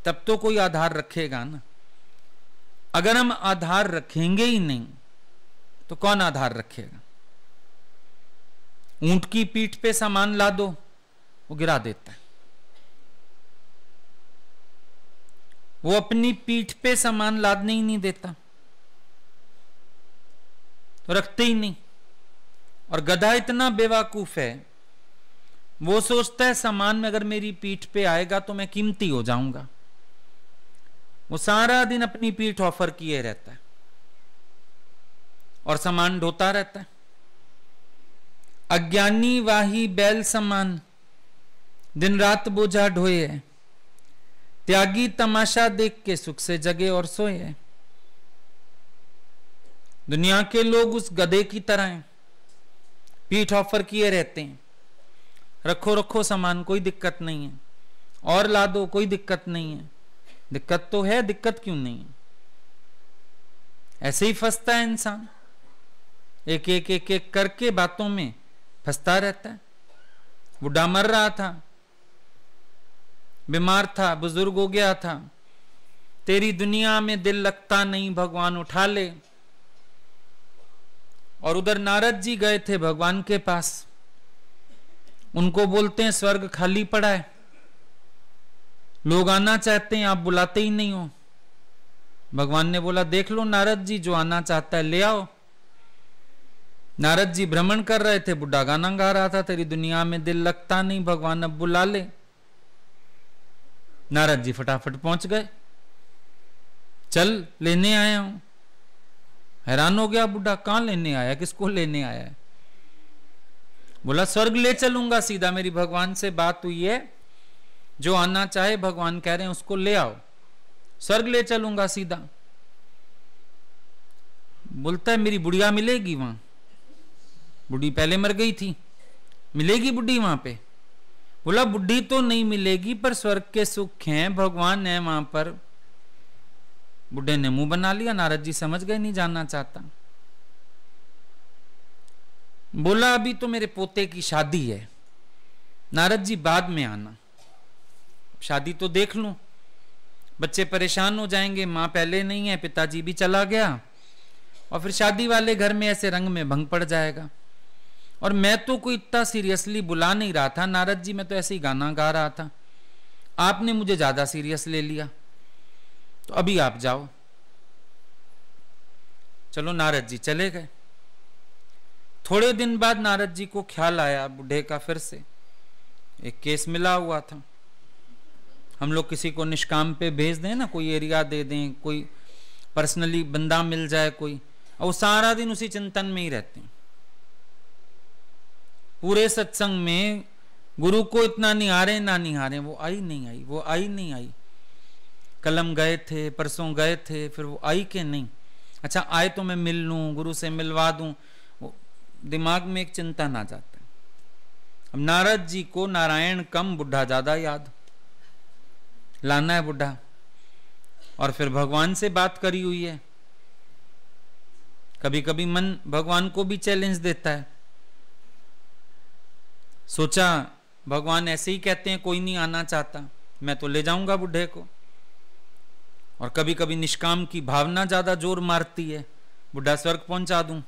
तब तो कोई आधार रखेगा ना अगर हम आधार रखेंगे ही नहीं तो कौन आधार रखेगा ऊंट की पीठ पे सामान ला दो वो गिरा देता है वो अपनी पीठ पे सामान लादने ही नहीं देता तो रखते ही नहीं और गधा इतना बेवाकूफ है वो सोचता है सामान में अगर मेरी पीठ पे आएगा तो मैं कीमती हो जाऊंगा वो सारा दिन अपनी पीठ ऑफर किए रहता है और सामान ढोता रहता है अज्ञानी वाही बैल समान दिन रात बोझा ढोए है त्यागी तमाशा देख के सुख से जगे और सोए दुनिया के लोग उस गधे की तरह हैं पीठ ऑफर किए रहते हैं रखो रखो सामान कोई दिक्कत नहीं है और ला दो कोई दिक्कत नहीं है दिक्कत तो है दिक्कत क्यों नहीं है ऐसे ही फंसता है इंसान एक एक एक एक करके बातों में फंसता रहता है वो डामर रहा था बीमार था बुजुर्ग हो गया था तेरी दुनिया में दिल लगता नहीं भगवान उठा ले और उधर नारद जी गए थे भगवान के पास उनको बोलते हैं स्वर्ग खाली पड़ा है लोग आना चाहते हैं आप बुलाते ही नहीं हो भगवान ने बोला देख लो नारद जी जो आना चाहता है ले आओ नारद जी भ्रमण कर रहे थे बुढ़ा गाना गा रहा था तेरी दुनिया में दिल लगता नहीं भगवान अब बुला ले नारद जी फटाफट पहुंच गए चल लेने आया हूं हैरान हो गया बुढ़ा कहां लेने आया किसको लेने आया है बोला स्वर्ग ले चलूंगा सीधा मेरी भगवान से बात हुई है जो आना चाहे भगवान कह रहे हैं उसको ले आओ स्वर्ग ले चलूंगा सीधा बोलता है मेरी बुढ़िया मिलेगी वहां बुढ़ी पहले मर गई थी मिलेगी बुढ़ी वहां पे बोला बुढ़ी तो नहीं मिलेगी पर स्वर्ग के सुख हैं भगवान है वहां पर बुढ़े ने मुंह बना लिया नारद जी समझ गए नहीं जानना चाहता बोला अभी तो मेरे पोते की शादी है नारद जी बाद में आना शादी तो देख लो बच्चे परेशान हो जाएंगे माँ पहले नहीं है पिताजी भी चला गया और फिर शादी वाले घर में ऐसे रंग में भंग पड़ जाएगा और मैं तो कोई इतना सीरियसली बुला नहीं रहा था नारद जी मैं तो ऐसे ही गाना गा रहा था आपने मुझे ज़्यादा सीरियस ले लिया तो अभी आप जाओ चलो नारद जी चले गए थोड़े दिन बाद नारद जी को ख्याल आया बुढ़े का फिर से एक केस मिला हुआ था हम लोग किसी को निष्काम पे भेज दें ना कोई एरिया दे दें कोई पर्सनली बंदा मिल जाए कोई और वो सारा दिन उसी चिंतन में ही रहते हैं पूरे सत्संग में गुरु को इतना निहारे ना निहारे वो आई नहीं आई वो आई नहीं आई कलम गए थे परसों गए थे फिर वो आई के नहीं अच्छा आए तो मैं मिल लूँ गुरु से मिलवा दूँ वो दिमाग में एक चिंता ना जाता अब नारद जी को नारायण कम बुढ़ा ज़्यादा याद लाना है बुढ़ा और फिर भगवान से बात करी हुई है कभी कभी मन भगवान को भी चैलेंज देता है सोचा भगवान ऐसे ही कहते हैं कोई नहीं आना चाहता मैं तो ले जाऊंगा बुढ़े को और कभी कभी निष्काम की भावना ज्यादा जोर मारती है बुढ़ा स्वर्ग पहुंचा दूं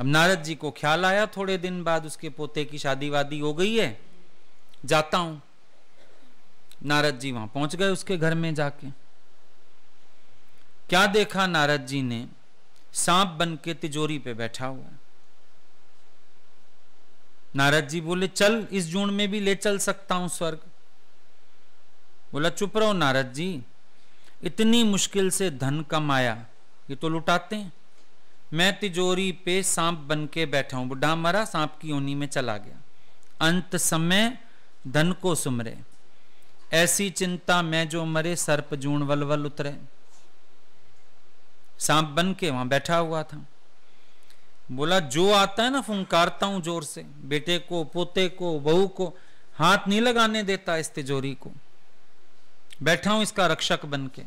अब नारद जी को ख्याल आया थोड़े दिन बाद उसके पोते की शादी वादी हो गई है जाता हूं नारद जी वहां पहुंच गए उसके घर में जाके क्या देखा नारद जी ने सांप बन के तिजोरी पे बैठा हुआ नारद जी बोले चल इस जून में भी ले चल सकता हूं स्वर्ग बोला चुप रहो नारद जी इतनी मुश्किल से धन कमाया ये तो लुटाते हैं मैं तिजोरी पे सांप बन के बैठा हूं बुढ़ा मरा सांप की ओनी में चला गया अंत समय धन को सुमरे ऐसी चिंता मैं जो मरे सर्प जून वलवल उतरे सांप बन के वहां बैठा हुआ था बोला जो आता है ना फुंकारता हूं जोर से बेटे को पोते को बहू को हाथ नहीं लगाने देता इस तिजोरी को बैठा हूं इसका रक्षक बन के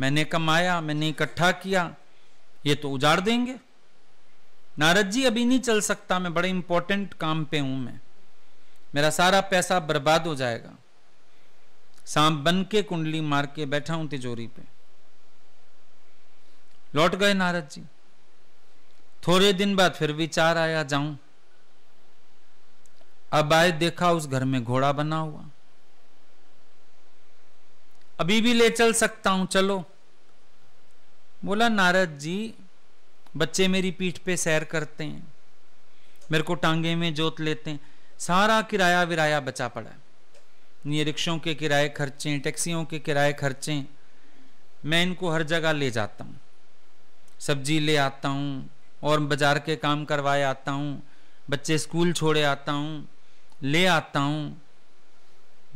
मैंने कमाया मैंने इकट्ठा किया ये तो उजाड़ देंगे नारद जी अभी नहीं चल सकता मैं बड़े इंपॉर्टेंट काम पे हूं मैं मेरा सारा पैसा बर्बाद हो जाएगा सांप बन के कुंडली मार के बैठा हूं तिजोरी पे लौट गए नारद जी थोड़े दिन बाद फिर विचार आया जाऊं अब आए देखा उस घर में घोड़ा बना हुआ अभी भी ले चल सकता हूं चलो बोला नारद जी बच्चे मेरी पीठ पे सैर करते हैं मेरे को टांगे में जोत लेते हैं सारा किराया विराया बचा पड़ा है ये रिक्शों के किराए खर्चे टैक्सियों के किराए खर्चे मैं इनको हर जगह ले जाता हूँ सब्जी ले आता हूँ और बाजार के काम करवाए आता हूँ बच्चे स्कूल छोड़े आता हूँ ले आता हूँ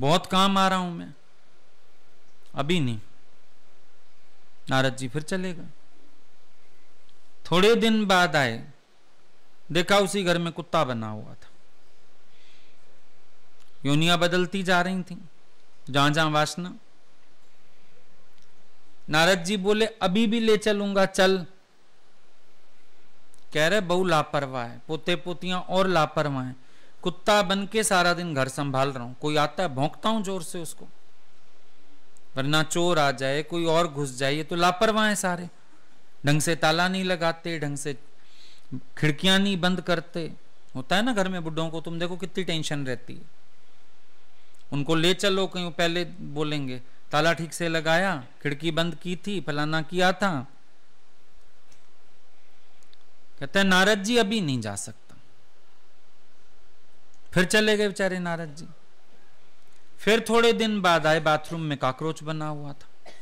बहुत काम आ रहा हूँ मैं अभी नहीं नारद जी फिर चलेगा थोड़े दिन बाद आए देखा उसी घर में कुत्ता बना हुआ था योनिया बदलती जा रही थी जहां जहां वासना नारद जी बोले अभी भी ले चलूंगा चल कह रहे बहु लापरवाह है पोते पोतियां और लापरवाह हैं कुत्ता बन के सारा दिन घर संभाल रहा हूं कोई आता है भोंकता हूं जोर से उसको वरना चोर आ जाए कोई और घुस जाए ये तो लापरवाह है सारे ढंग से ताला नहीं लगाते ढंग से खिड़कियां नहीं बंद करते होता है ना घर में बुढ़ों को तुम देखो कितनी टेंशन रहती है उनको ले चलो कहीं पहले बोलेंगे ताला ठीक से लगाया खिड़की बंद की थी फलाना किया था कहते हैं नारद जी अभी नहीं जा सकता फिर चले गए बेचारे नारद जी फिर थोड़े दिन बाद आए बाथरूम में कॉकरोच बना हुआ था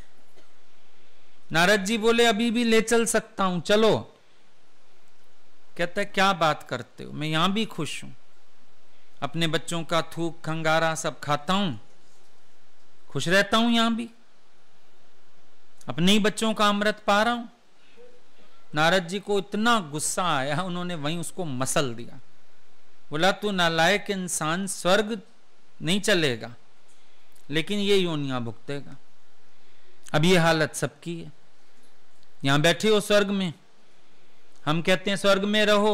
नारद जी बोले अभी भी ले चल सकता हूं चलो कहते क्या बात करते हो मैं यहां भी खुश हूं अपने बच्चों का थूक खंगारा सब खाता हूं खुश रहता हूं यहां भी अपने ही बच्चों का अमृत पा रहा हूं नारद जी को इतना गुस्सा आया उन्होंने वहीं उसको मसल दिया बोला तू नालायक इंसान स्वर्ग नहीं चलेगा लेकिन ये योनियां भुगतेगा अब ये हालत सबकी है यहां बैठे हो स्वर्ग में हम कहते हैं स्वर्ग में रहो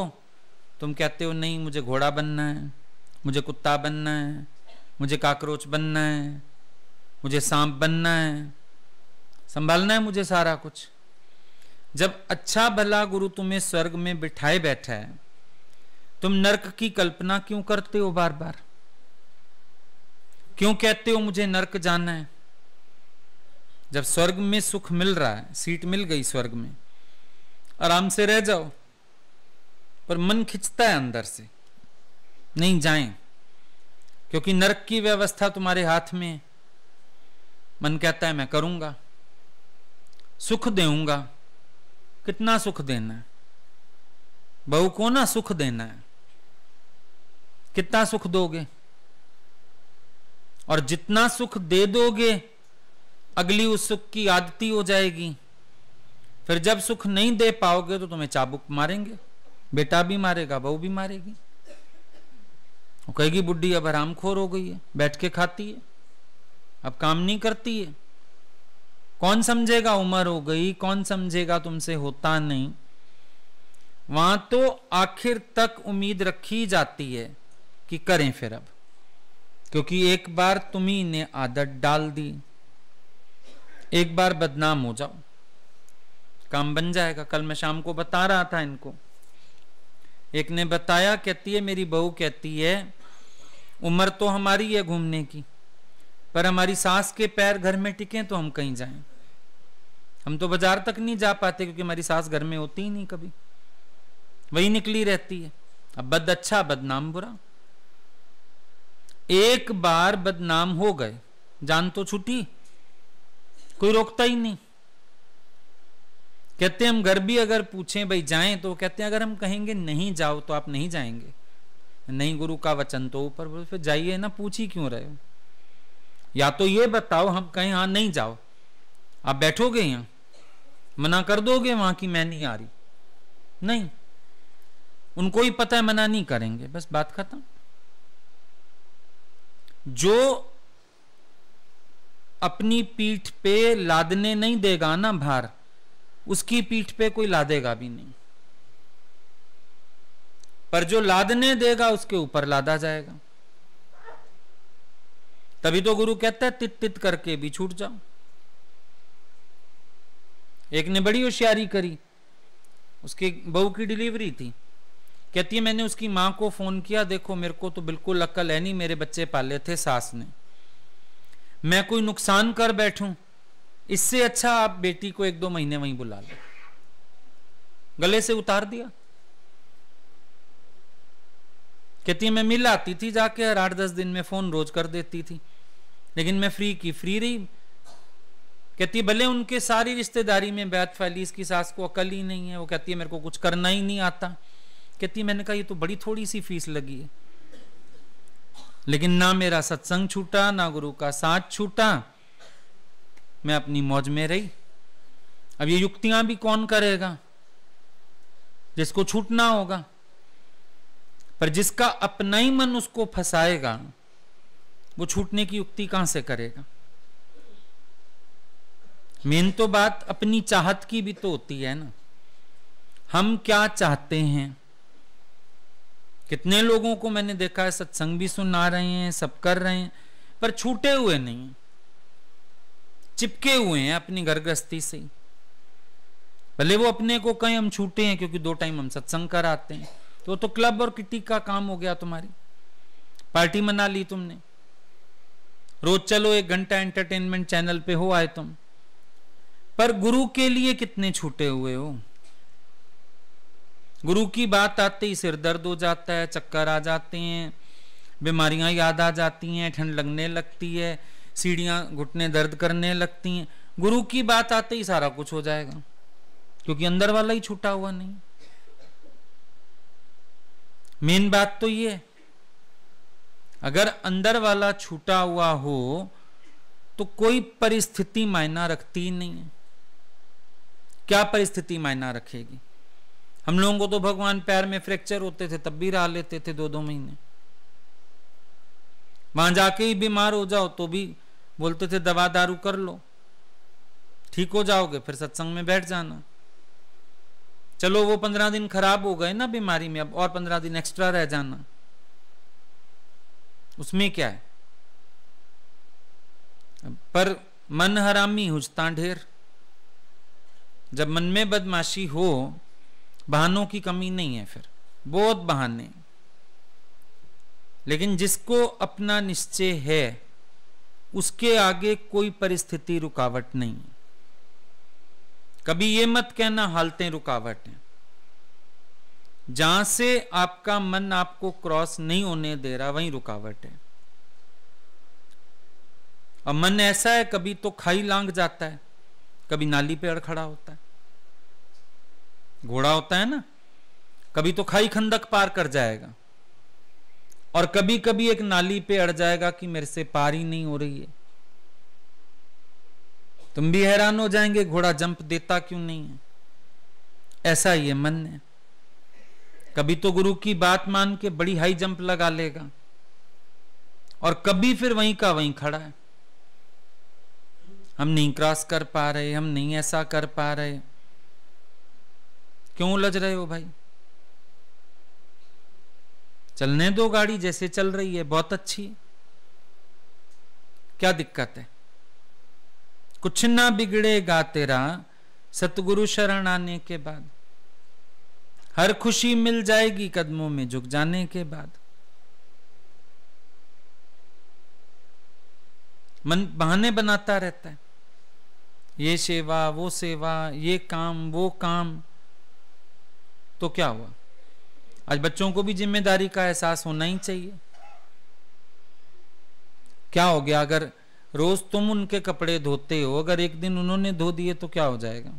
तुम कहते हो नहीं मुझे घोड़ा बनना है मुझे कुत्ता बनना है मुझे काकरोच बनना है मुझे सांप बनना है संभालना है मुझे सारा कुछ जब अच्छा भला गुरु तुम्हें स्वर्ग में बिठाए बैठा है तुम नरक की कल्पना क्यों करते हो बार बार क्यों कहते हो मुझे नरक जाना है जब स्वर्ग में सुख मिल रहा है सीट मिल गई स्वर्ग में आराम से रह जाओ पर मन खिंचता है अंदर से नहीं जाए क्योंकि नरक की व्यवस्था तुम्हारे हाथ में है मन कहता है मैं करूंगा सुख देऊंगा कितना सुख देना है बहु को ना सुख देना है कितना सुख दोगे और जितना सुख दे दोगे अगली उस सुख की आदति हो जाएगी फिर जब सुख नहीं दे पाओगे तो तुम्हें चाबुक मारेंगे बेटा भी मारेगा बहू भी मारेगी कहेगी बुढ़ी अब हरामखोर हो गई है बैठ के खाती है अब काम नहीं करती है कौन समझेगा उम्र हो गई कौन समझेगा तुमसे होता नहीं वहां तो आखिर तक उम्मीद रखी जाती है कि करें फिर अब क्योंकि एक बार तुम्ही ने आदत डाल दी एक बार बदनाम हो जाओ काम बन जाएगा कल मैं शाम को बता रहा था इनको एक ने बताया कहती है मेरी बहू कहती है उम्र तो हमारी है घूमने की पर हमारी सास के पैर घर में टिके तो हम कहीं जाएं हम तो बाजार तक नहीं जा पाते क्योंकि हमारी सास घर में होती ही नहीं कभी वही निकली रहती है अब बद अच्छा बदनाम बुरा एक बार बदनाम हो गए जान तो छुट्टी कोई रोकता ही नहीं कहते हम घर भी अगर पूछें भाई जाएं तो कहते हैं अगर हम कहेंगे नहीं जाओ तो आप नहीं जाएंगे नहीं गुरु का वचन तो ऊपर फिर जाइए ना पूछ ही क्यों रहे हो या तो ये बताओ हम कहें हाँ नहीं जाओ आप बैठोगे यहां मना कर दोगे वहां की मैं नहीं आ रही नहीं उनको ही पता है मना नहीं करेंगे बस बात खत्म जो अपनी पीठ पे लादने नहीं देगा ना भार उसकी पीठ पे कोई लादेगा भी नहीं पर जो लादने देगा उसके ऊपर लादा जाएगा तभी तो गुरु कहता है तित तित करके भी छूट जाओ एक ने बड़ी होशियारी करी उसकी बहू की डिलीवरी थी कहती है मैंने उसकी माँ को फ़ोन किया देखो मेरे को तो बिल्कुल अक्ल है नहीं मेरे बच्चे पाले थे सास ने मैं कोई नुकसान कर बैठूं इससे अच्छा आप बेटी को एक दो महीने वहीं बुला लो गले से उतार दिया कहती है मैं मिल आती थी जाके हर आठ दस दिन में फ़ोन रोज कर देती थी लेकिन मैं फ्री की फ्री रही कहती भले उनके सारी रिश्तेदारी में बैत फैली इसकी सास को अकल ही नहीं है वो कहती है मेरे को कुछ करना ही नहीं आता कहती मैंने कहा ये तो बड़ी थोड़ी सी फीस लगी है लेकिन ना मेरा सत्संग छूटा ना गुरु का साथ छूटा मैं अपनी मौज में रही अब ये युक्तियां भी कौन करेगा जिसको छूटना होगा पर जिसका अपना ही मन उसको फंसाएगा वो छूटने की युक्ति कहां से करेगा मेन तो बात अपनी चाहत की भी तो होती है ना हम क्या चाहते हैं कितने लोगों को मैंने देखा है सत्संग भी सुना रहे हैं सब कर रहे हैं पर छूटे हुए नहीं चिपके हुए हैं अपनी घर गृहस्थी से भले वो अपने को कहीं हम छूटे हैं क्योंकि दो टाइम हम सत्संग कर आते हैं तो तो क्लब और किटी का काम हो गया तुम्हारी पार्टी मना ली तुमने रोज चलो एक घंटा एंटरटेनमेंट चैनल पे हो आए तुम पर गुरु के लिए कितने छूटे हुए हो गुरु की बात आते ही सिर दर्द हो जाता है चक्कर आ जाते हैं बीमारियां याद आ जाती हैं ठंड लगने लगती है सीढ़ियां घुटने दर्द करने लगती हैं गुरु की बात आते ही सारा कुछ हो जाएगा क्योंकि अंदर वाला ही छूटा हुआ नहीं मेन बात तो ये अगर अंदर वाला छूटा हुआ हो तो कोई परिस्थिति मायना रखती ही नहीं है क्या परिस्थिति मायना रखेगी हम लोगों को तो भगवान पैर में फ्रैक्चर होते थे तब भी रहा लेते थे दो दो महीने वहां जाके ही बीमार हो जाओ तो भी बोलते थे दवा दारू कर लो ठीक हो जाओगे फिर सत्संग में बैठ जाना चलो वो पंद्रह दिन खराब हो गए ना बीमारी में अब और पंद्रह दिन एक्स्ट्रा रह जाना उसमें क्या है पर मन हरामी हुजता ढेर जब मन में बदमाशी हो बहानों की कमी नहीं है फिर बहुत बहाने लेकिन जिसको अपना निश्चय है उसके आगे कोई परिस्थिति रुकावट नहीं कभी ये मत कहना हालतें रुकावट हैं जहां से आपका मन आपको क्रॉस नहीं होने दे रहा वहीं रुकावट है और मन ऐसा है कभी तो खाई लांग जाता है कभी नाली पे अड़ खड़ा होता है घोड़ा होता है ना कभी तो खाई खंदक पार कर जाएगा और कभी कभी एक नाली पे अड़ जाएगा कि मेरे से पार ही नहीं हो रही है तुम भी हैरान हो जाएंगे घोड़ा जंप देता क्यों नहीं है ऐसा ही है मन ने कभी तो गुरु की बात मान के बड़ी हाई जंप लगा लेगा और कभी फिर वहीं का वहीं खड़ा है हम नहीं क्रॉस कर पा रहे हम नहीं ऐसा कर पा रहे क्यों उलझ रहे हो भाई चलने दो गाड़ी जैसे चल रही है बहुत अच्छी क्या दिक्कत है कुछ ना बिगड़ेगा तेरा सतगुरु शरण आने के बाद हर खुशी मिल जाएगी कदमों में झुक जाने के बाद मन बहाने बनाता रहता है ये सेवा वो सेवा ये काम वो काम तो क्या हुआ आज बच्चों को भी जिम्मेदारी का एहसास होना ही चाहिए क्या हो गया अगर रोज तुम उनके कपड़े धोते हो अगर एक दिन उन्होंने धो दिए तो क्या हो जाएगा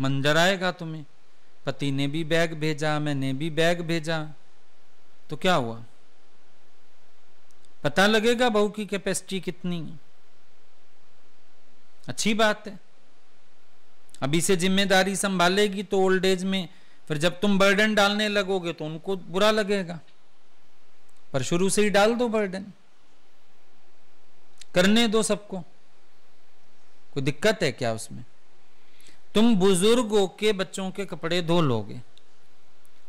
मंजर आएगा तुम्हें पति ने भी बैग भेजा मैंने भी बैग भेजा तो क्या हुआ पता लगेगा बहू की कैपेसिटी कितनी है अच्छी बात है अभी से जिम्मेदारी संभालेगी तो ओल्ड एज में फिर जब तुम बर्डन डालने लगोगे तो उनको बुरा लगेगा पर शुरू से ही डाल दो बर्डन करने दो सबको कोई दिक्कत है क्या उसमें तुम बुजुर्गों के बच्चों के कपड़े धो लोगे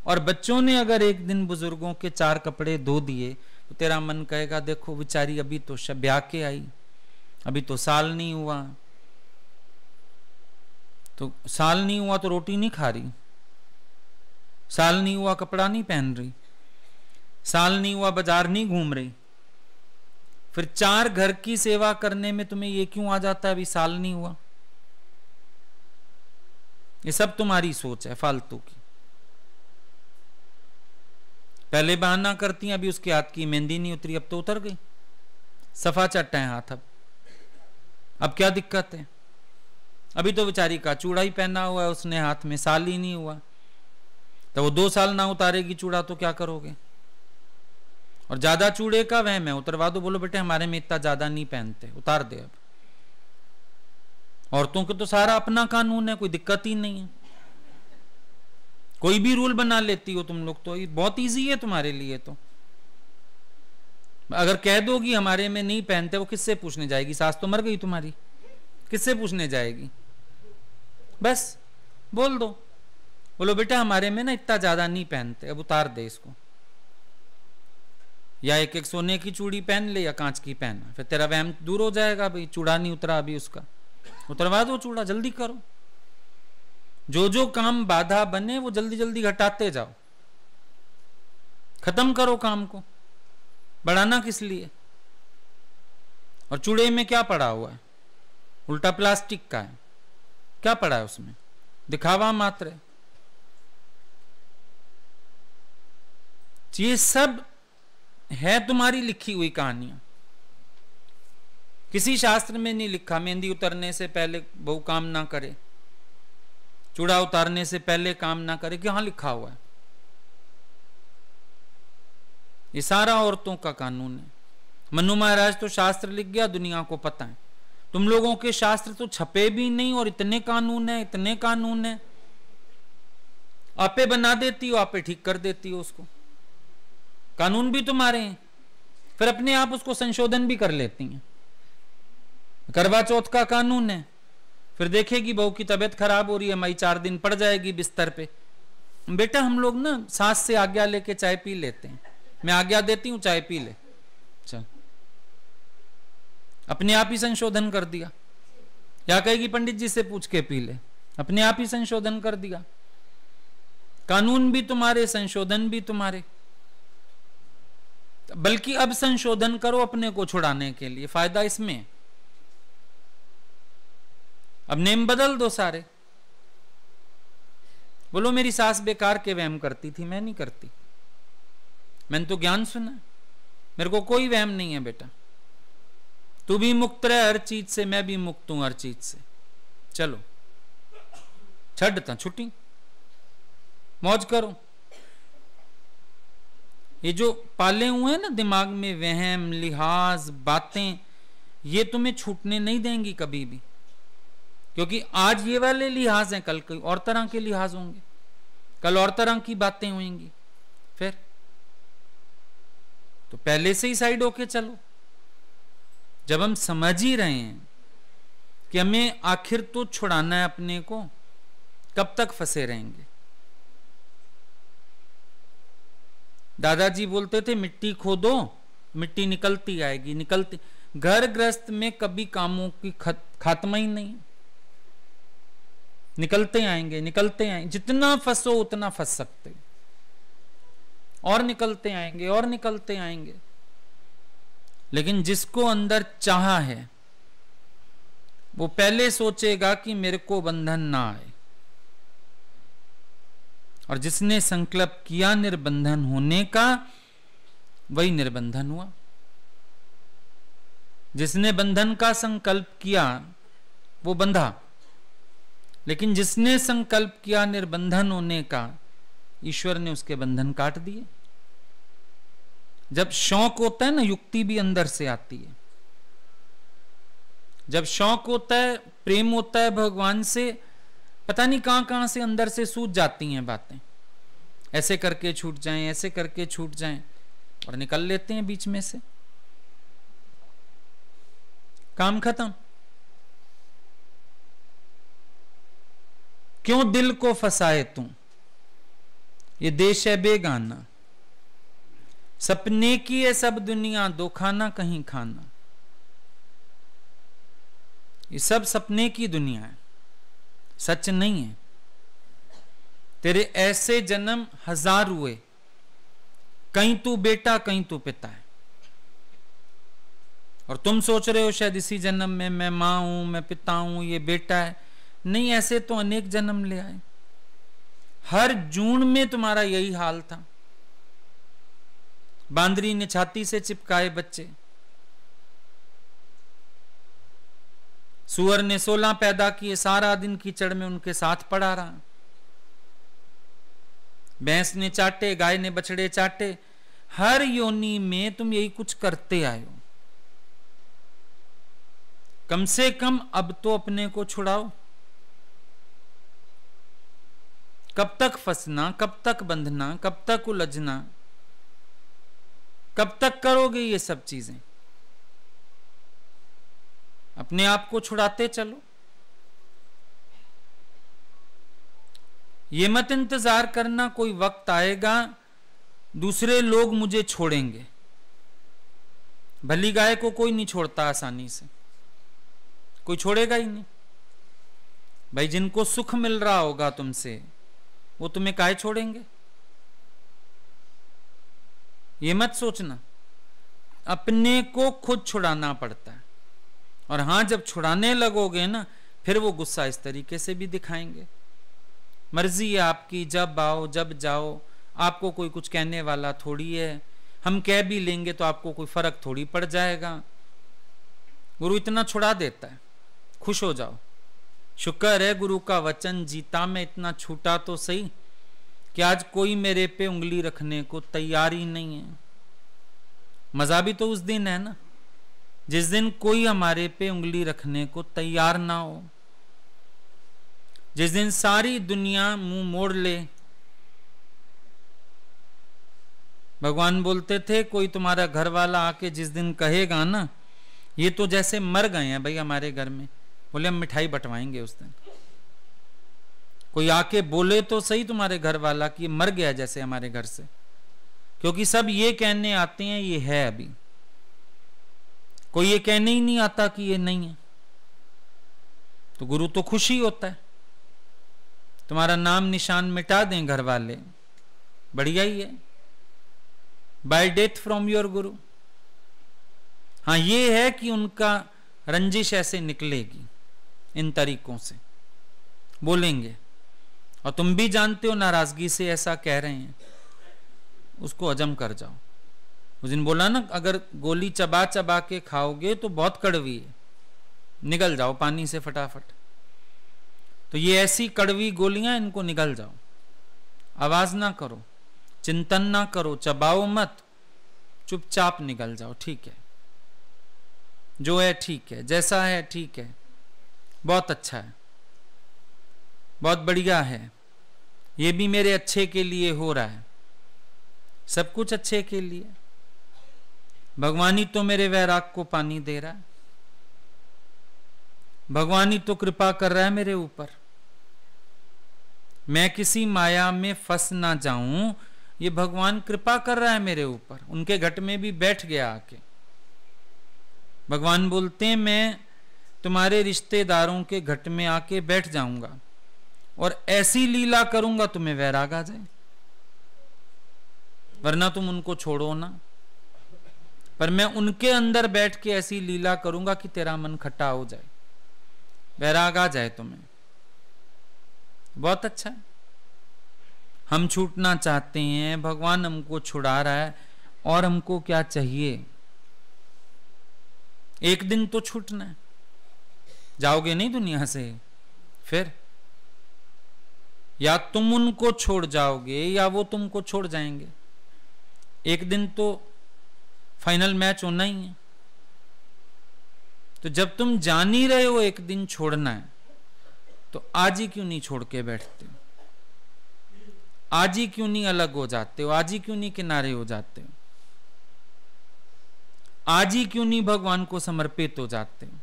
और बच्चों ने अगर एक दिन बुजुर्गों के चार कपड़े धो दिए तो तेरा मन कहेगा देखो बेचारी अभी तो शब्या के आई अभी तो साल नहीं हुआ तो साल नहीं हुआ तो रोटी नहीं खा रही साल नहीं हुआ कपड़ा नहीं पहन रही साल नहीं हुआ बाजार नहीं घूम रही फिर चार घर की सेवा करने में तुम्हें ये क्यों आ जाता है अभी साल नहीं हुआ ये सब तुम्हारी सोच है फालतू की पहले बहाना करती अभी उसके हाथ की मेहंदी नहीं उतरी अब तो उतर गई सफा चट्टा है हाथ अब अब क्या दिक्कत है अभी तो बेचारी का चूड़ा ही पहना हुआ है उसने हाथ में साल ही नहीं हुआ तो वो दो साल ना उतारेगी चूड़ा तो क्या करोगे और ज्यादा चूड़े का वह मैं उतरवा दो बोलो बेटे हमारे में इतना ज्यादा नहीं पहनते उतार दे अब औरतों के तो सारा अपना कानून है कोई दिक्कत ही नहीं है कोई भी रूल बना लेती हो तुम लोग तो बहुत ईजी है तुम्हारे लिए तो अगर कह दोगी हमारे में नहीं पहनते वो किससे पूछने जाएगी सास तो मर गई तुम्हारी किससे पूछने जाएगी बस बोल दो बोलो बेटा हमारे में ना इतना ज़्यादा नहीं पहनते अब उतार दे इसको या एक एक सोने की चूड़ी पहन ले या कांच की पहन फिर तेरा वहम दूर हो जाएगा भाई चूड़ा नहीं उतरा अभी उसका उतरवा दो चूड़ा जल्दी करो जो जो काम बाधा बने वो जल्दी जल्दी घटाते जाओ खत्म करो काम को बढ़ाना किस लिए और चूड़े में क्या पड़ा हुआ है उल्टा प्लास्टिक का है क्या पड़ा है उसमें दिखावा मात्र है ये सब है तुम्हारी लिखी हुई कहानियां किसी शास्त्र में नहीं लिखा मेहंदी उतरने से पहले बहु काम ना करे चूड़ा उतारने से पहले काम ना करे क्यों लिखा हुआ है ये सारा औरतों का कानून है मनु महाराज तो शास्त्र लिख गया दुनिया को पता है तुम लोगों के शास्त्र तो छपे भी नहीं और इतने कानून है इतने कानून है आपे बना देती हो आपे ठीक कर देती हो उसको कानून भी तुम्हारे हैं फिर अपने आप उसको संशोधन भी कर लेती हैं करवा चौथ का कानून है फिर देखेगी बहू की तबीयत खराब हो रही है मई चार दिन पड़ जाएगी बिस्तर पे बेटा हम लोग ना सास से आज्ञा लेके चाय पी लेते हैं मैं आज्ञा देती हूँ चाय पी ले अपने आप ही संशोधन कर दिया या कहेगी पंडित जी से पूछ के पी ले अपने आप ही संशोधन कर दिया कानून भी तुम्हारे संशोधन भी तुम्हारे बल्कि अब संशोधन करो अपने को छुड़ाने के लिए फायदा इसमें अब नेम बदल दो सारे बोलो मेरी सास बेकार के वहम करती थी मैं नहीं करती मैंने तो ज्ञान सुना मेरे को कोई वहम नहीं है बेटा तू भी मुक्त रह हर चीज से मैं भी मुक्त हूं हर चीज से चलो छुट्टी मौज करो ये जो पाले हुए हैं ना दिमाग में वहम लिहाज बातें ये तुम्हें छूटने नहीं देंगी कभी भी क्योंकि आज ये वाले लिहाज हैं कल कोई और तरह के लिहाज होंगे कल और तरह की बातें होंगी फिर तो पहले से ही साइड होके चलो जब हम समझ ही रहे हैं कि हमें आखिर तो छुड़ाना है अपने को कब तक फंसे रहेंगे दादाजी बोलते थे मिट्टी खोदो मिट्टी निकलती आएगी निकलती घर ग्रस्त में कभी कामों की खात्मा ही नहीं निकलते आएंगे निकलते आएंगे जितना फंसो उतना फंस सकते और निकलते आएंगे और निकलते आएंगे लेकिन जिसको अंदर चाह है वो पहले सोचेगा कि मेरे को बंधन ना आए और जिसने संकल्प किया निर्बंधन होने का वही निर्बंधन हुआ जिसने बंधन का संकल्प किया वो बंधा लेकिन जिसने संकल्प किया निर्बंधन होने का ईश्वर ने उसके बंधन काट दिए जब शौक होता है ना युक्ति भी अंदर से आती है जब शौक होता है प्रेम होता है भगवान से पता नहीं कहां कहां से अंदर से सूझ जाती हैं बातें ऐसे करके छूट जाएं ऐसे करके छूट जाएं और निकल लेते हैं बीच में से काम खत्म क्यों दिल को फंसाए तू ये देश है बेगाना सपने की है सब दुनिया दो खाना कहीं खाना ये सब सपने की दुनिया है सच नहीं है तेरे ऐसे जन्म हजार हुए कहीं तू बेटा कहीं तू पिता है और तुम सोच रहे हो शायद इसी जन्म में मैं माँ हूं मैं पिता हूं ये बेटा है नहीं ऐसे तो अनेक जन्म ले आए हर जून में तुम्हारा यही हाल था बांदरी ने छाती से चिपकाए बच्चे सुअर ने सोलह पैदा किए सारा दिन कीचड़ में उनके साथ पड़ा रहा भैंस ने चाटे गाय ने बछड़े चाटे हर योनी में तुम यही कुछ करते आए हो कम से कम अब तो अपने को छुड़ाओ कब तक फंसना कब तक बंधना कब तक उलझना कब तक करोगे ये सब चीजें अपने आप को छुड़ाते चलो ये मत इंतजार करना कोई वक्त आएगा दूसरे लोग मुझे छोड़ेंगे भली गाय को कोई नहीं छोड़ता आसानी से कोई छोड़ेगा ही नहीं भाई जिनको सुख मिल रहा होगा तुमसे वो तुम्हें काय छोड़ेंगे ये मत सोचना अपने को खुद छुड़ाना पड़ता है और हाँ जब छुड़ाने लगोगे ना फिर वो गुस्सा इस तरीके से भी दिखाएंगे मर्जी है आपकी जब आओ जब जाओ आपको कोई कुछ कहने वाला थोड़ी है हम कह भी लेंगे तो आपको कोई फर्क थोड़ी पड़ जाएगा गुरु इतना छुड़ा देता है खुश हो जाओ शुक्र है गुरु का वचन जीता में इतना छूटा तो सही कि आज कोई मेरे पे उंगली रखने को तैयार ही नहीं है मज़ा भी तो उस दिन है ना जिस दिन कोई हमारे पे उंगली रखने को तैयार ना हो जिस दिन सारी दुनिया मुंह मोड़ ले भगवान बोलते थे कोई तुम्हारा घर वाला आके जिस दिन कहेगा ना ये तो जैसे मर गए हैं भाई हमारे घर में बोले हम मिठाई बटवाएंगे उस दिन कोई आके बोले तो सही तुम्हारे घर वाला कि मर गया जैसे हमारे घर से क्योंकि सब ये कहने आते हैं ये है अभी कोई ये कहने ही नहीं आता कि ये नहीं है तो गुरु तो खुशी होता है तुम्हारा नाम निशान मिटा दें घर वाले बढ़िया ही है बाय डेथ फ्रॉम योर गुरु हाँ ये है कि उनका रंजिश ऐसे निकलेगी इन तरीकों से बोलेंगे और तुम भी जानते हो नाराजगी से ऐसा कह रहे हैं उसको हजम कर जाओ उस दिन बोला ना अगर गोली चबा चबा के खाओगे तो बहुत कड़वी है निकल जाओ पानी से फटाफट तो ये ऐसी कड़वी गोलियां इनको निकल जाओ आवाज ना करो चिंतन ना करो चबाओ मत चुपचाप निकल जाओ ठीक है जो है ठीक है जैसा है ठीक है बहुत अच्छा है बहुत बढ़िया है ये भी मेरे अच्छे के लिए हो रहा है सब कुछ अच्छे के लिए भगवान ही तो मेरे वैराग को पानी दे रहा है भगवान ही तो कृपा कर रहा है मेरे ऊपर मैं किसी माया में फंस ना जाऊं ये भगवान कृपा कर रहा है मेरे ऊपर उनके घट में भी बैठ गया आके भगवान बोलते हैं मैं तुम्हारे रिश्तेदारों के घट में आके बैठ जाऊंगा और ऐसी लीला करूंगा तुम्हें वैराग आ जाए वरना तुम उनको छोड़ो ना पर मैं उनके अंदर बैठ के ऐसी लीला करूंगा कि तेरा मन खट्टा हो जाए वैराग आ जाए तुम्हें बहुत अच्छा है हम छूटना चाहते हैं भगवान हमको छुड़ा रहा है और हमको क्या चाहिए एक दिन तो छूटना है जाओगे नहीं दुनिया से फिर या तुम उनको छोड़ जाओगे या वो तुमको छोड़ जाएंगे एक दिन तो फाइनल मैच होना ही है तो जब तुम जान ही रहे हो एक दिन छोड़ना है तो आज ही क्यों नहीं छोड़ के बैठते हो आज ही क्यों नहीं अलग हो जाते हो आज ही क्यों नहीं किनारे हो जाते हो आज ही क्यों नहीं भगवान को समर्पित हो जाते हो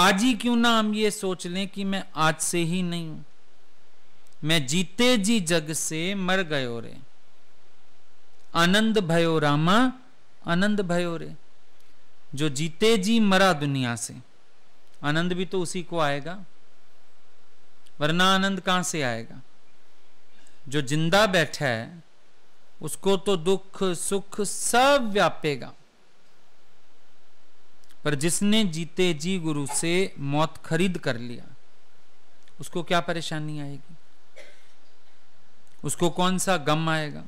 आज ही क्यों ना हम ये सोच लें कि मैं आज से ही नहीं हूं मैं जीते जी जग से मर गयो रे आनंद भयो रामा आनंद भयो रे जो जीते जी मरा दुनिया से आनंद भी तो उसी को आएगा वरना आनंद कहां से आएगा जो जिंदा बैठा है उसको तो दुख सुख सब व्यापेगा पर जिसने जीते जी गुरु से मौत खरीद कर लिया उसको क्या परेशानी आएगी उसको कौन सा गम आएगा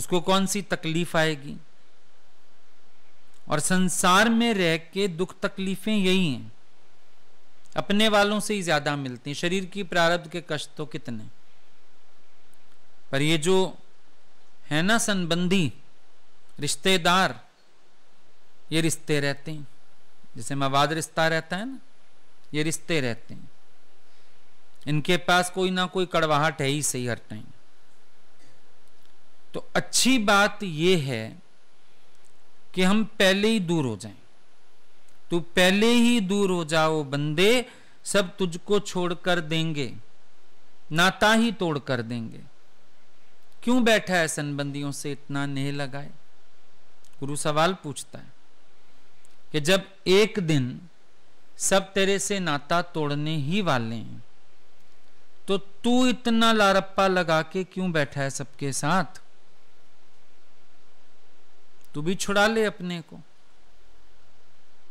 उसको कौन सी तकलीफ आएगी और संसार में रह के दुख तकलीफें यही हैं अपने वालों से ही ज्यादा मिलती हैं शरीर की प्रारब्ध के कष्ट तो कितने पर ये जो है ना संबंधी रिश्तेदार ये रिश्ते रहते हैं जैसे मवाद रिश्ता रहता है ना ये रिश्ते रहते हैं इनके पास कोई ना कोई कड़वाहट है ही सही हर टाइम तो अच्छी बात यह है कि हम पहले ही दूर हो जाएं तू पहले ही दूर हो जाओ बंदे सब तुझको छोड़ कर देंगे नाता ही तोड़ कर देंगे क्यों बैठा है संबंधियों से इतना नेह लगाए गुरु सवाल पूछता है कि जब एक दिन सब तेरे से नाता तोड़ने ही वाले हैं तो तू इतना लारप्पा लगा के क्यों बैठा है सबके साथ तू भी छुड़ा ले अपने को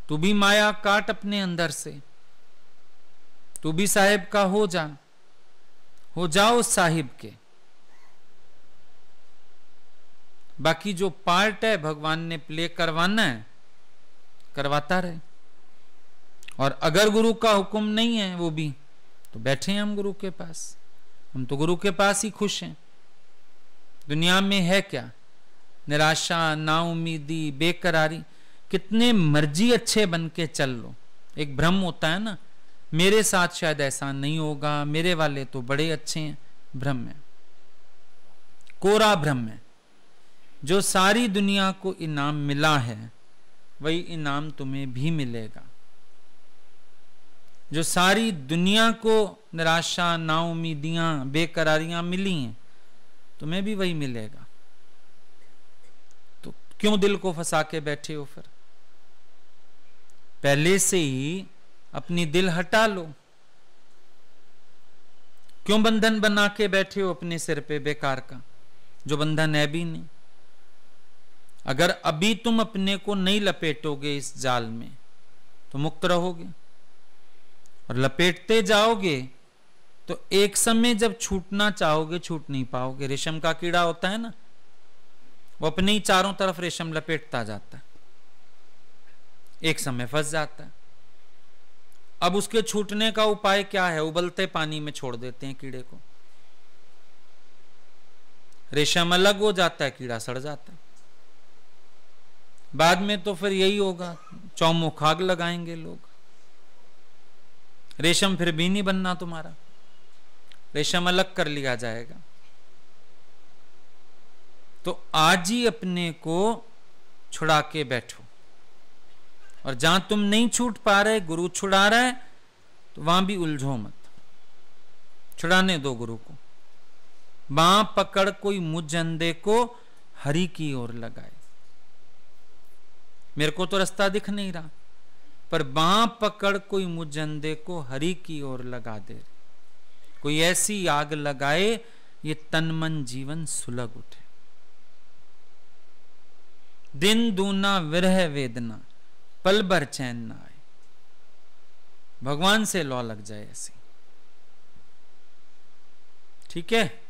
तू भी माया काट अपने अंदर से तू भी साहिब का हो जा हो जाओ साहिब के बाकी जो पार्ट है भगवान ने प्ले करवाना है करवाता रहे और अगर गुरु का हुक्म नहीं है वो भी तो बैठे हम गुरु के पास हम तो गुरु के पास ही खुश हैं दुनिया में है क्या निराशा नाउमीदी बेकरारी कितने मर्जी अच्छे बन के चल लो एक भ्रम होता है ना मेरे साथ शायद ऐसा नहीं होगा मेरे वाले तो बड़े अच्छे हैं भ्रम है कोरा भ्रम है जो सारी दुनिया को इनाम मिला है वही इनाम तुम्हें भी मिलेगा जो सारी दुनिया को निराशा नाउमीदियाँ बेकरारियाँ मिली हैं तुम्हें भी वही मिलेगा तो क्यों दिल को फंसा के बैठे हो फिर पहले से ही अपनी दिल हटा लो क्यों बंधन बना के बैठे हो अपने सिर पे बेकार का जो बंधन है भी नहीं अगर अभी तुम अपने को नहीं लपेटोगे इस जाल में तो मुक्त रहोगे और लपेटते जाओगे तो एक समय जब छूटना चाहोगे छूट नहीं पाओगे रेशम का कीड़ा होता है ना वो अपने ही चारों तरफ रेशम लपेटता जाता है एक समय फंस जाता है अब उसके छूटने का उपाय क्या है उबलते पानी में छोड़ देते हैं कीड़े को रेशम अलग हो जाता है कीड़ा सड़ जाता है बाद में तो फिर यही होगा चौमुख आग लगाएंगे लोग रेशम फिर भी नहीं बनना तुम्हारा रेशम अलग कर लिया जाएगा तो आज ही अपने को छुड़ा के बैठो और जहां तुम नहीं छूट पा रहे गुरु छुड़ा रहे तो वहां भी उलझो मत छुड़ाने दो गुरु को बां पकड़ कोई मुझ अंधे को हरी की ओर लगाए मेरे को तो रास्ता दिख नहीं रहा पर बां पकड़ कोई मुजंदे को हरी की ओर लगा दे कोई ऐसी आग लगाए ये तन मन जीवन सुलग उठे दिन दूना विरह वेदना पल भर चैन ना आए भगवान से लौ लग जाए ऐसी ठीक है